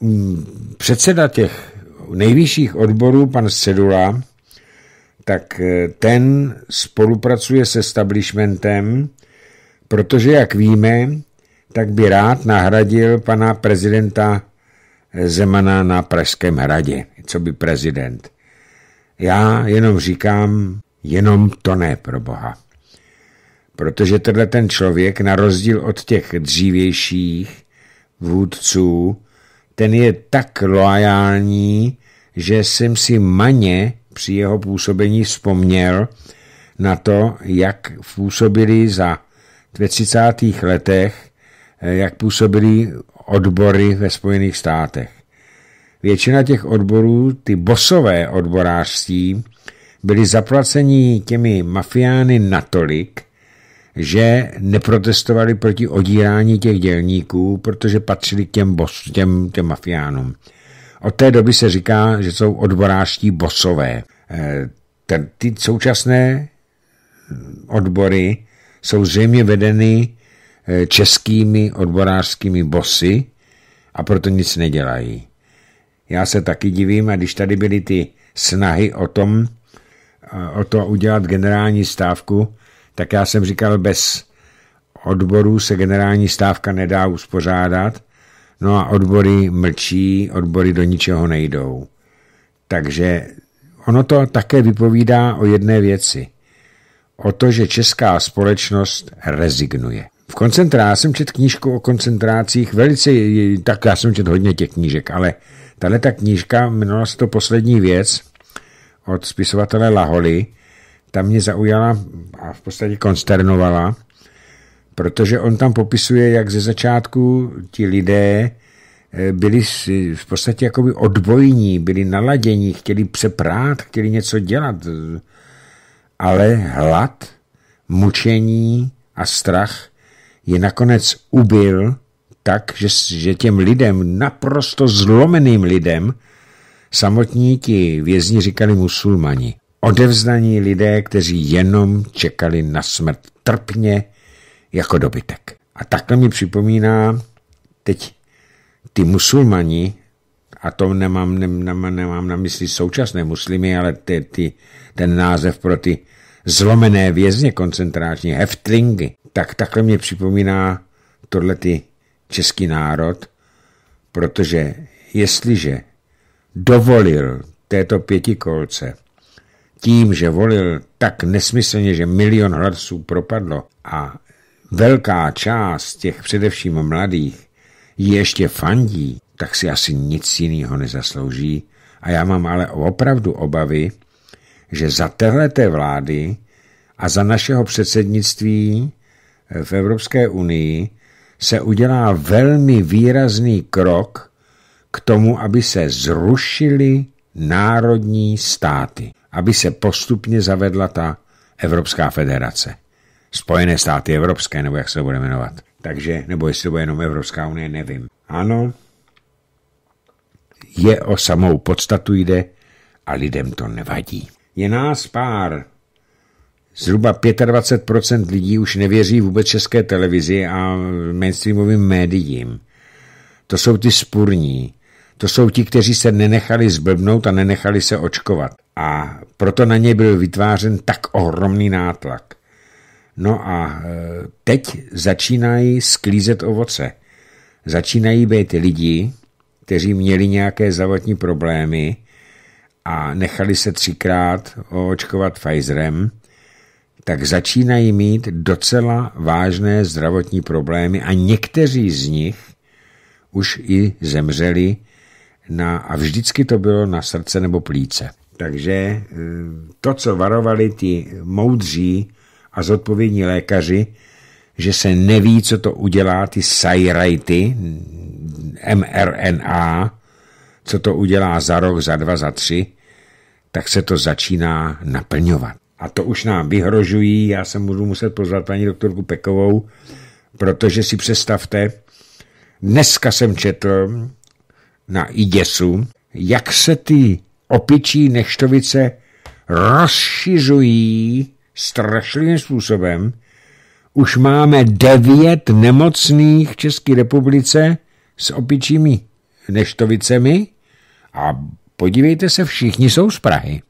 mm, předseda těch nejvyšších odborů, pan Sedula, tak eh, ten spolupracuje se establishmentem protože, jak víme, tak by rád nahradil pana prezidenta Zemana na Pražském hradě, co by prezident. Já jenom říkám, jenom to ne pro boha. Protože tenhle ten člověk, na rozdíl od těch dřívějších vůdců, ten je tak loajální, že jsem si maně při jeho působení vzpomněl na to, jak působili za ve 30. letech, eh, jak působily odbory ve Spojených státech. Většina těch odborů, ty bosové odborářství, byli zaplaceni těmi mafiány natolik, že neprotestovali proti odírání těch dělníků, protože patřili k těm, bos, těm, těm mafiánům. Od té doby se říká, že jsou odborářští bosové. Eh, ten, ty současné odbory jsou zřejmě vedeny eh, českými odborářskými bosy a proto nic nedělají. Já se taky divím, a když tady byly ty snahy o tom, eh, o to udělat generální stávku, tak já jsem říkal, bez odborů se generální stávka nedá uspořádat, no a odbory mlčí, odbory do ničeho nejdou. Takže ono to také vypovídá o jedné věci – o to, že česká společnost rezignuje. V koncentrá jsem čet knížku o koncentrácích, velice, tak já jsem čet hodně těch knížek, ale tahle ta knížka, jmenovala se to Poslední věc od spisovatele Laholy, ta mě zaujala a v podstatě konsternovala, protože on tam popisuje, jak ze začátku ti lidé eh, byli v podstatě jakoby odbojní, byli naladění, chtěli přeprát, chtěli něco dělat, ale hlad, mučení a strach je nakonec ubil tak, že, že těm lidem, naprosto zlomeným lidem, samotní ti vězni říkali musulmani. Odevzdaní lidé, kteří jenom čekali na smrt trpně jako dobytek. A takhle mi připomíná teď ty musulmani, a to nemám, nemám, nemám na mysli současné muslimy, ale ty, ty ten název pro ty zlomené vězně koncentrační heftlingy, tak takhle mě připomíná tohle ty český národ, protože jestliže dovolil této pětikolce tím, že volil tak nesmyslně, že milion hlasů propadlo a velká část těch především mladých ji ještě fandí, tak si asi nic jiného nezaslouží. A já mám ale opravdu obavy, že za téhleté vlády a za našeho předsednictví eh, v Evropské unii se udělá velmi výrazný krok k tomu, aby se zrušily národní státy, aby se postupně zavedla ta Evropská federace. Spojené státy evropské, nebo jak se to bude jmenovat. Takže, nebo jestli to bude jenom Evropská unie, nevím. Ano, je o samou podstatu jde a lidem to nevadí. Je nás pár. Zhruba 25% lidí už nevěří vůbec české televizi a mainstreamovým médiím. To jsou ty spurní. To jsou ti, kteří se nenechali zblbnout a nenechali se očkovat. A proto na ně byl vytvářen tak ohromný nátlak. No a e, teď začínají sklízet ovoce. Začínají být lidi, kteří měli nějaké zdravotní problémy, a nechali se třikrát očkovat Pfizerem, tak začínají mít docela vážné zdravotní problémy a někteří z nich už i zemřeli na, a vždycky to bylo na srdce nebo plíce. Takže eh, to, co varovali ti moudří a zodpovědní lékaři, že se neví, co to udělá, ty sajrajty, mRNA, co to udělá za rok, za dva, za tři, tak se to začíná naplňovat. A to už nám vyhrožují, já se budu muset pozvat paní doktorku Pekovou, protože si představte, dneska jsem četl na IDESu, jak se ty opičí neštovice rozšiřují strašlivým způsobem. Už máme devět nemocných v České republice s opičími neštovicemi a Podívejte se, všichni jsou z Prahy.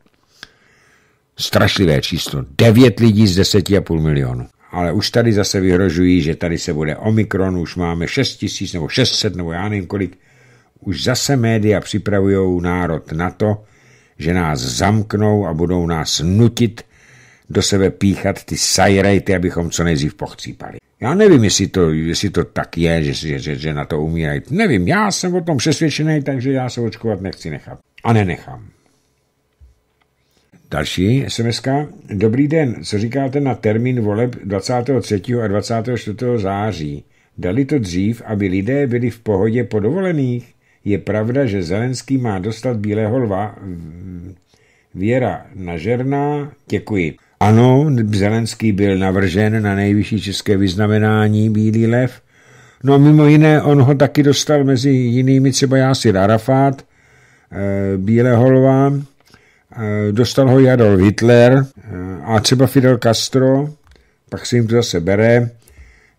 Strašlivé číslo. Devět lidí z deseti a půl milionu. Ale už tady zase vyhrožují, že tady se bude Omikron, už máme 6 tisíc nebo 600 nebo já nevím kolik. Už zase média připravují národ na to, že nás zamknou a budou nás nutit do sebe píchat ty sajrejty, abychom co nejdřív pochcípali. Já nevím, jestli to, jestli to tak je, že, že, že na to umírají. Nevím, já jsem o tom přesvědčený, takže já se očkovat nechci nechat a nenechám. Další sms -ka. Dobrý den, co říkáte na termín voleb 23. a 24. září? Dali to dřív, aby lidé byli v pohodě po dovolených? Je pravda, že Zelenský má dostat bílého lva? Věra Nažerná, děkuji. Ano, Zelenský byl navržen na nejvyšší české vyznamenání Bílý lev. No a mimo jiné, on ho taky dostal mezi jinými třeba si Rarafát, Eh, Bílého lva, eh, dostal ho Jadol Hitler eh, a třeba Fidel Castro, pak se jim to zase bere.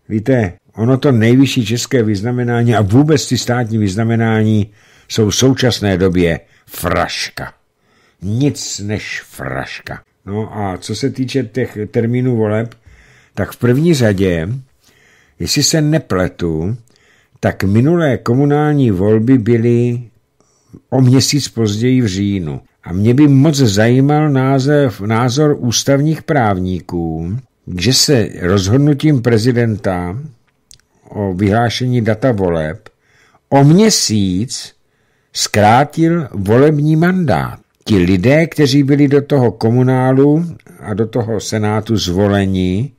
Víte, ono to nejvyšší české vyznamenání a vůbec ty státní vyznamenání jsou v současné době fraška. Nic než fraška. No a co se týče těch termínů voleb, tak v první řadě, jestli se nepletu, tak minulé komunální volby byly o měsíc později v říjnu. A mě by moc zajímal název, názor ústavních právníků, že se rozhodnutím prezidenta o vyhlášení data voleb o měsíc zkrátil volební mandát. Ti lidé, kteří byli do toho komunálu a do toho senátu zvoleni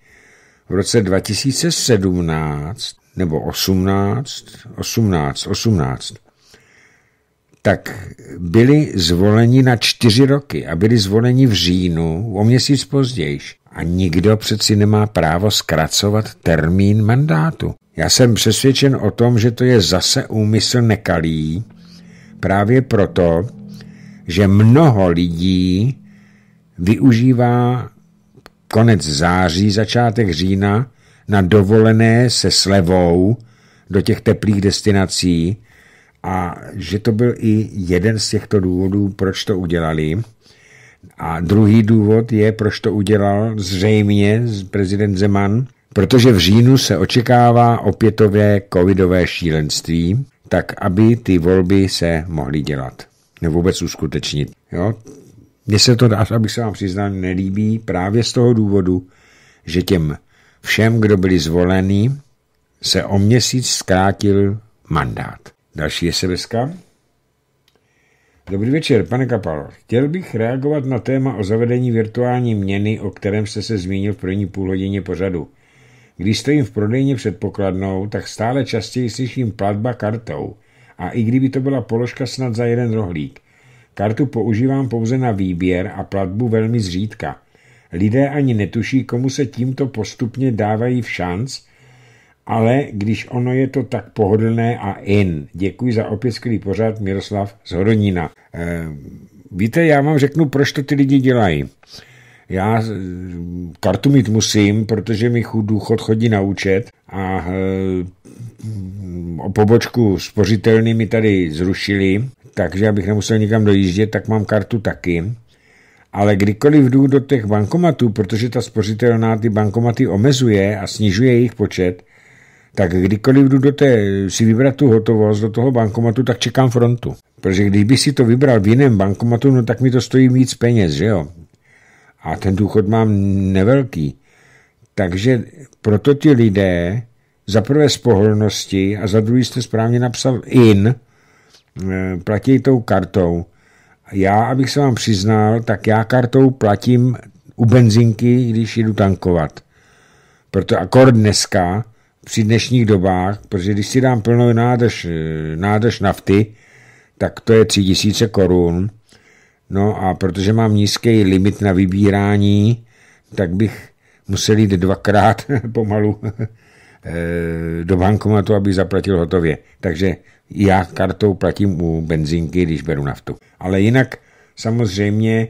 v roce 2017 nebo 18, 18, 18, tak byli zvoleni na čtyři roky a byli zvoleni v říjnu o měsíc později. A nikdo přeci nemá právo zkracovat termín mandátu. Já jsem přesvědčen o tom, že to je zase úmysl nekalý, právě proto, že mnoho lidí využívá konec září, začátek října na dovolené se slevou do těch teplých destinací, a že to byl i jeden z těchto důvodů, proč to udělali. A druhý důvod je, proč to udělal zřejmě prezident Zeman, protože v říjnu se očekává opětové covidové šílenství, tak aby ty volby se mohly dělat, nebo vůbec uskutečnit. Jo? Mně se to, abych se vám přiznal, nelíbí právě z toho důvodu, že těm všem, kdo byli zvolený, se o měsíc zkrátil mandát. Další sms -ka. Dobrý večer, pane Kapalo. Chtěl bych reagovat na téma o zavedení virtuální měny, o kterém jste se zmínil v první půlhodině pořadu. Když stojím v prodejně před pokladnou, tak stále častěji slyším platba kartou. A i kdyby to byla položka snad za jeden rohlík. Kartu používám pouze na výběr a platbu velmi zřídka. Lidé ani netuší, komu se tímto postupně dávají v šanc ale když ono je to tak pohodlné a in. Děkuji za opět skvělý pořád, Miroslav z Hodonína. E, víte, já vám řeknu, proč to ty lidi dělají. Já eh, kartu mít musím, protože mi důchod chodí na účet a e, o pobočku spořitelný mi tady zrušili, takže abych nemusel nikam dojíždět, tak mám kartu taky ale kdykoliv jdu do těch bankomatů, protože ta spořitelná ty bankomaty omezuje a snižuje jejich počet, tak kdykoliv jdu do té, si vybrat tu hotovost do toho bankomatu, tak čekám frontu. Protože když bych si to vybral v jiném bankomatu, no tak mi to stojí víc peněz, že jo? A ten důchod mám nevelký. Takže proto ti lidé za prvé z pohodlnosti a za druhý jste správně napsal in, eh, platí tou kartou. Já, abych se vám přiznal, tak já kartou platím u benzinky, když jdu tankovat. Proto akord dneska při dnešních dobách, protože když si dám plnou nádrž, eh, nádrž nafty, tak to je 3000 korun. No a protože mám nízký limit na vybírání, tak bych musel jít dvakrát pomalu eh, do bankomatu, abych zaplatil hotově. Takže já kartou platím u benzinky, když beru naftu. Ale jinak samozřejmě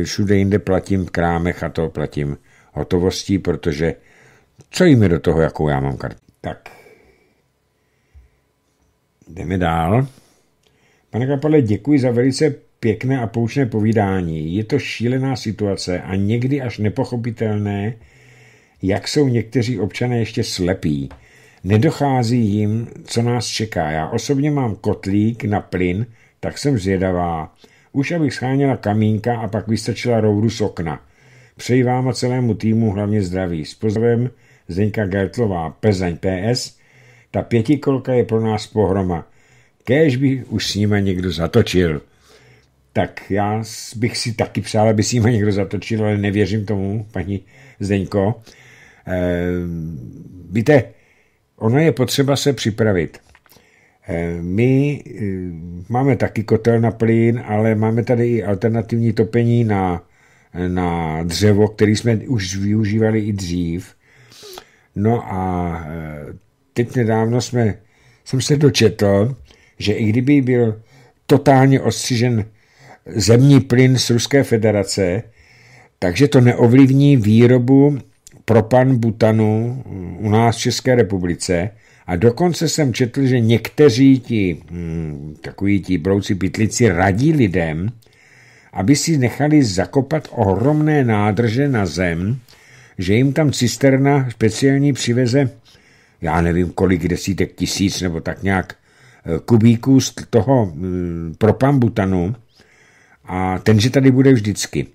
eh, všude jinde platím v krámech a to platím hotovostí, protože co jíme do toho, jakou já mám kartu? Tak. Jdeme dál. Pane Kapale, děkuji za velice pěkné a poučné povídání. Je to šílená situace a někdy až nepochopitelné, jak jsou někteří občané ještě slepí. Nedochází jim, co nás čeká. Já osobně mám kotlík na plyn, tak jsem zvědavá. Už abych scháněla kamínka a pak vystačila roudu z okna. Přeji vám a celému týmu hlavně zdraví. S pozdravem Zdeňka Gertlová, Plzeň PS, ta pětikolka je pro nás pohroma. Kéž by už s nimi někdo zatočil. Tak já bych si taky přál, aby s nimi někdo zatočil, ale nevěřím tomu, paní Zdeňko. E, víte, ono je potřeba se připravit. Ehm, my ehm, máme taky kotel na plyn, ale máme tady i alternativní topení na, na dřevo, který jsme už využívali i dřív. No a e, teď nedávno jsme, jsem se dočetl, že i kdyby byl totálně ostřižen zemní plyn z Ruské federace, takže to neovlivní výrobu propan butanu u nás v České republice. A dokonce jsem četl, že někteří ti, hm, takoví ti brouci pytlici radí lidem, aby si nechali zakopat ohromné nádrže na zem, že jim tam cisterna speciální přiveze, já nevím kolik desítek tisíc nebo tak nějak, eh, kubíků z toho mm, propambutanu a ten, že tady bude vždycky.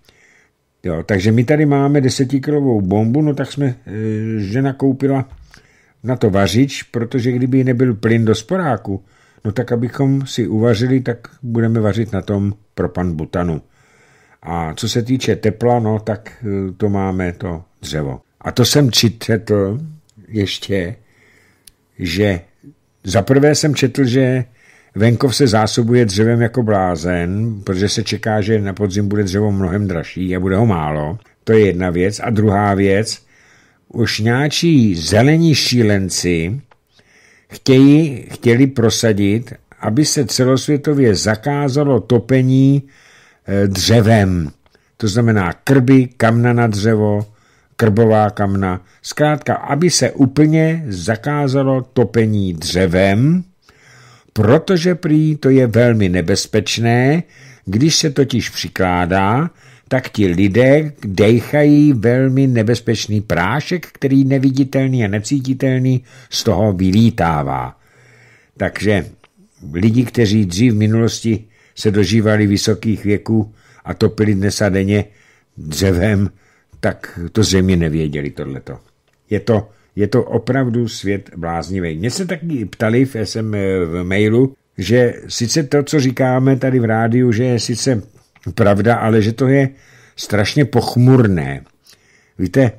Jo, takže my tady máme desetikilovou bombu, no tak jsme, eh, žena koupila na to vařič, protože kdyby nebyl plyn do sporáku, no tak abychom si uvařili, tak budeme vařit na tom propambutanu. butanu. A co se týče tepla, no tak eh, to máme to dřevo. A to jsem četl ještě, že za prvé jsem četl, že venkov se zásobuje dřevem jako blázen, protože se čeká, že na podzim bude dřevo mnohem dražší a bude ho málo. To je jedna věc. A druhá věc, už nějačí zelení šílenci chtějí, chtěli prosadit, aby se celosvětově zakázalo topení Eh, dřevem. To znamená krby, kamna na dřevo, krbová kamna. Zkrátka, aby se úplně zakázalo topení dřevem, protože prý to je velmi nebezpečné, když se totiž přikládá, tak ti lidé dejchají velmi nebezpečný prášek, který neviditelný a necítitelný z toho vylítává. Takže lidi, kteří dřív v minulosti se dožívali vysokých věků a topili dnes a denně dřevem, tak to zřejmě nevěděli tohleto. Je to, je to opravdu svět bláznivý. Mě se taky ptali v, SM, eh, v mailu, že sice to, co říkáme tady v rádiu, že je sice pravda, ale že to je strašně pochmurné. Víte,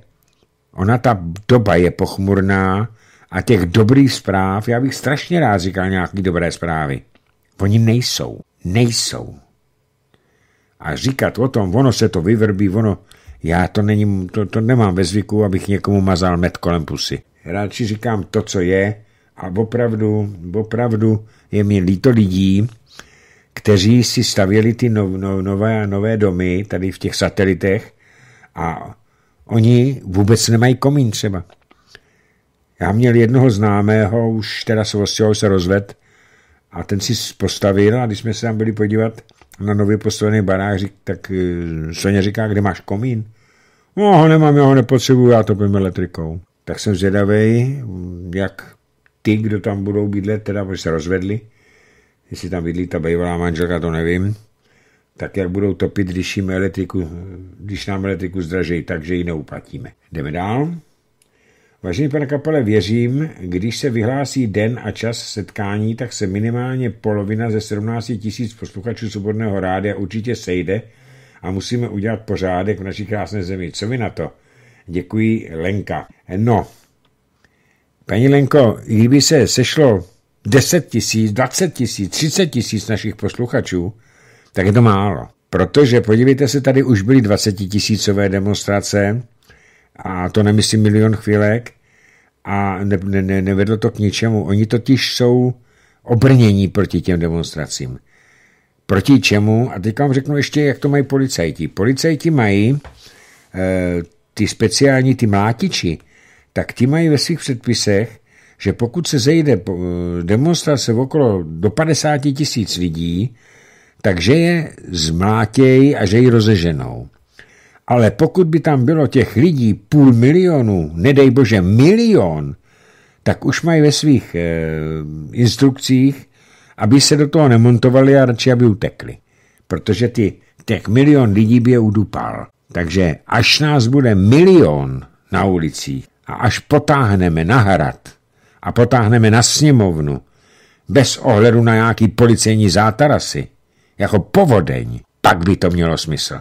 ona ta doba je pochmurná a těch dobrých zpráv, já bych strašně rád říkal nějaké dobré zprávy. Oni nejsou nejsou. A říkat o tom, ono se to vyvrbí, ono, já to, není, to, to nemám ve zvyku, abych někomu mazal med kolem pusy. Radši říkám to, co je a opravdu, opravdu je mi líto lidí, kteří si stavěli ty no, no, nové, nové domy tady v těch satelitech a oni vůbec nemají komín třeba. Já měl jednoho známého, už teda se se rozved, a ten si postavil a když jsme se tam byli podívat na nově postavený barák, tak eh, Soně říká, kde máš komín? No, ho nemám, já ho nepotřebuju, já topím elektrikou. Tak jsem zvědavý, jak ty, kdo tam budou bydlet, teda, protože se rozvedli, jestli tam bydlí ta bývalá manželka, to nevím, tak jak budou topit, když, jim elektriku, když nám elektriku zdražejí, takže ji neuplatíme. Jdeme dál. Vážený pane kapele, věřím, když se vyhlásí den a čas setkání, tak se minimálně polovina ze 17 tisíc posluchačů Svobodného rádia určitě sejde a musíme udělat pořádek v naší krásné zemi. Co vy na to? Děkuji, Lenka. No, paní Lenko, kdyby se sešlo 10 tisíc, 20 tisíc, 30 tisíc našich posluchačů, tak je to málo. Protože podívejte se, tady už byly 20 tisícové demonstrace, a to nemyslím milion chvílek a ne, ne, ne, nevedlo to k ničemu. Oni totiž jsou obrnění proti těm demonstracím. Proti čemu? A teď vám řeknu ještě, jak to mají policajti. Policajti mají e, ty speciální, ty mlátiči, tak ti mají ve svých předpisech, že pokud se zejde eh, demonstrace okolo do 50 tisíc lidí, takže je zmlátějí a že ji rozeženou. Ale pokud by tam bylo těch lidí půl milionu, nedej bože milion, tak už mají ve svých e, instrukcích, aby se do toho nemontovali a radši, aby utekli. Protože ty, těch milion lidí by je udupal. Takže až nás bude milion na ulicích a až potáhneme na hrad a potáhneme na sněmovnu, bez ohledu na nějaký policejní zátarasy, jako povodeň, pak by to mělo smysl.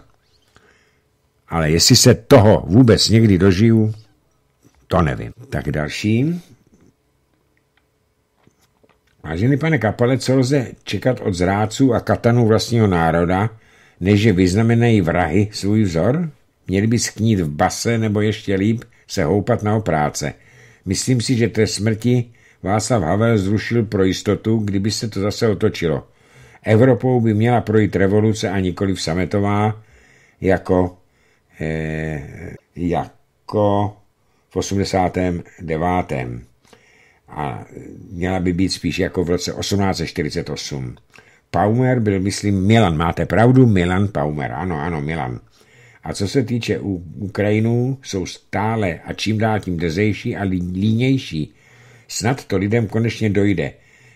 Ale jestli se toho vůbec někdy dožiju, to nevím. Tak další. Vážený pane Kapale, co lze čekat od zráců a katanů vlastního národa, než je vyznamenají vrahy svůj vzor? Měli by sknít v base nebo ještě líp se houpat na opráce. Myslím si, že té smrti Václav Havel zrušil pro jistotu, kdyby se to zase otočilo. Evropou by měla projít revoluce a nikoli sametová, jako Eh, jako v 89. A měla by být spíš jako v roce 1848. Paumer byl, myslím, Milan. Máte pravdu, Milan Paumer. Ano, ano, Milan. A co se týče Ukrajinů, jsou stále a čím dál tím dezejší a línější. Snad to lidem konečně dojde.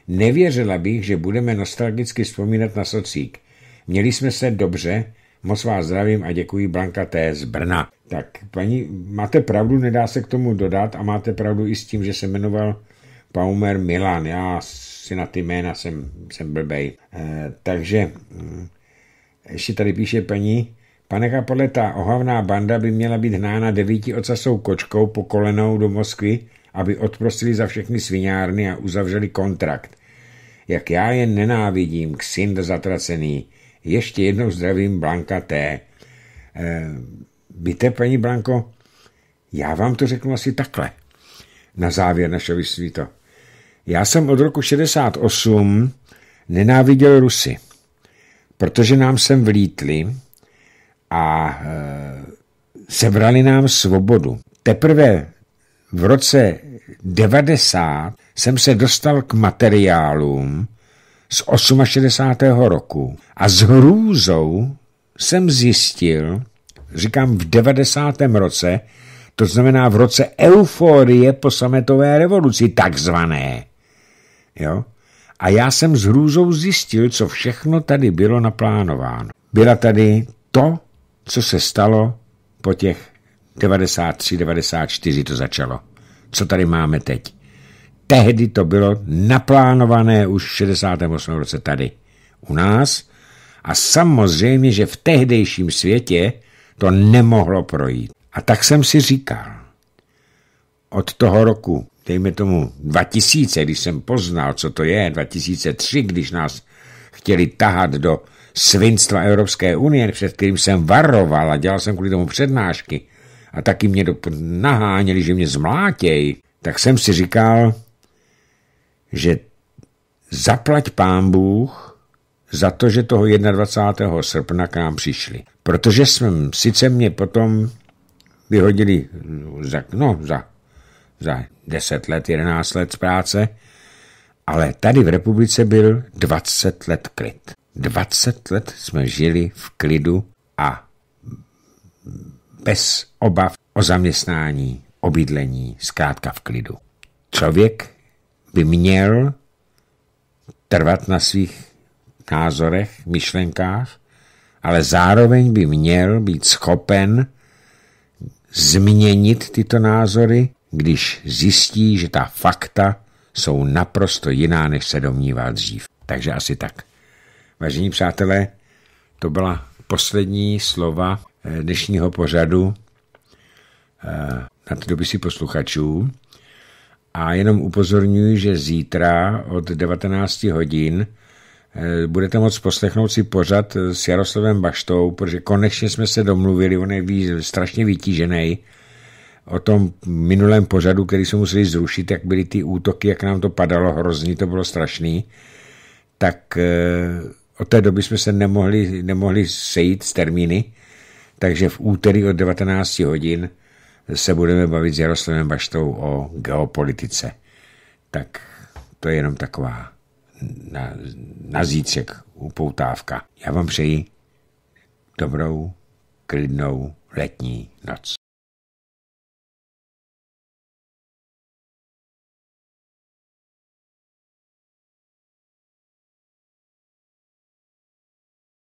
Nevěřila bych, že budeme nostalgicky vzpomínat na socík. Měli jsme se dobře, Moc vás zdravím a děkuji Blanka T. z Brna. Tak, paní, máte pravdu, nedá se k tomu dodat a máte pravdu i s tím, že se jmenoval Paumer Milan. Já si na ty jména jsem, jsem blbej. E, takže hm, ještě tady píše paní, Pane Kapole, ta ohavná banda by měla být hnána devíti ocasou kočkou po kolenou do Moskvy, aby odprostili za všechny sviňárny a uzavřeli kontrakt. Jak já je nenávidím, ksind zatracený. Ještě jednou zdravím Blanka T. Eh, víte, paní Blanko, já vám to řeknu asi takhle. Na závěr našeho vysvíto. Já jsem od roku 68 nenáviděl Rusy, protože nám sem vlítli a eh, sebrali nám svobodu. Teprve v roce 90 jsem se dostal k materiálům, z 68. roku a s hrůzou jsem zjistil, říkám v 90. roce, to znamená v roce euforie po sametové revoluci, takzvané. Jo? A já jsem s hrůzou zjistil, co všechno tady bylo naplánováno. Byla tady to, co se stalo po těch 93-94 to začalo. Co tady máme teď? tehdy to bylo naplánované už v 68. roce tady u nás a samozřejmě, že v tehdejším světě to nemohlo projít. A tak jsem si říkal, od toho roku, dejme tomu 2000, když jsem poznal, co to je, 2003, když nás chtěli tahat do svinstva Evropské unie, před kterým jsem varoval a dělal jsem kvůli tomu přednášky a taky mě do, naháněli, že mě zmlátěj, tak jsem si říkal, že zaplať pán Bůh za to, že toho 21. srpna k nám přišli. Protože jsme sice mě potom vyhodili za, no, za, za 10 let, 11 let z práce, ale tady v republice byl 20 let klid. 20 let jsme žili v klidu a bez obav o zaměstnání, obydlení, zkrátka v klidu. Člověk by měl trvat na svých názorech, myšlenkách, ale zároveň by měl být schopen změnit tyto názory, když zjistí, že ta fakta jsou naprosto jiná, než se domnívá dřív. Takže asi tak. Vážení přátelé, to byla poslední slova eh, dnešního pořadu eh, na dopisy posluchačů. A jenom upozorňuji, že zítra od 19 hodin eh, budete moct poslechnout si pořad eh, s Jaroslavem Baštou, protože konečně jsme se domluvili, on je ví, strašně vytížený o tom minulém pořadu, který jsme museli zrušit, jak byly ty útoky, jak nám to padalo hrozný, to bylo strašný, tak eh, od té doby jsme se nemohli, nemohli sejít z termíny, takže v úterý od 19 hodin se budeme bavit s Jaroslavem Baštou o geopolitice. Tak to je jenom taková na, na zítřek upoutávka. Já vám přeji dobrou, klidnou letní noc.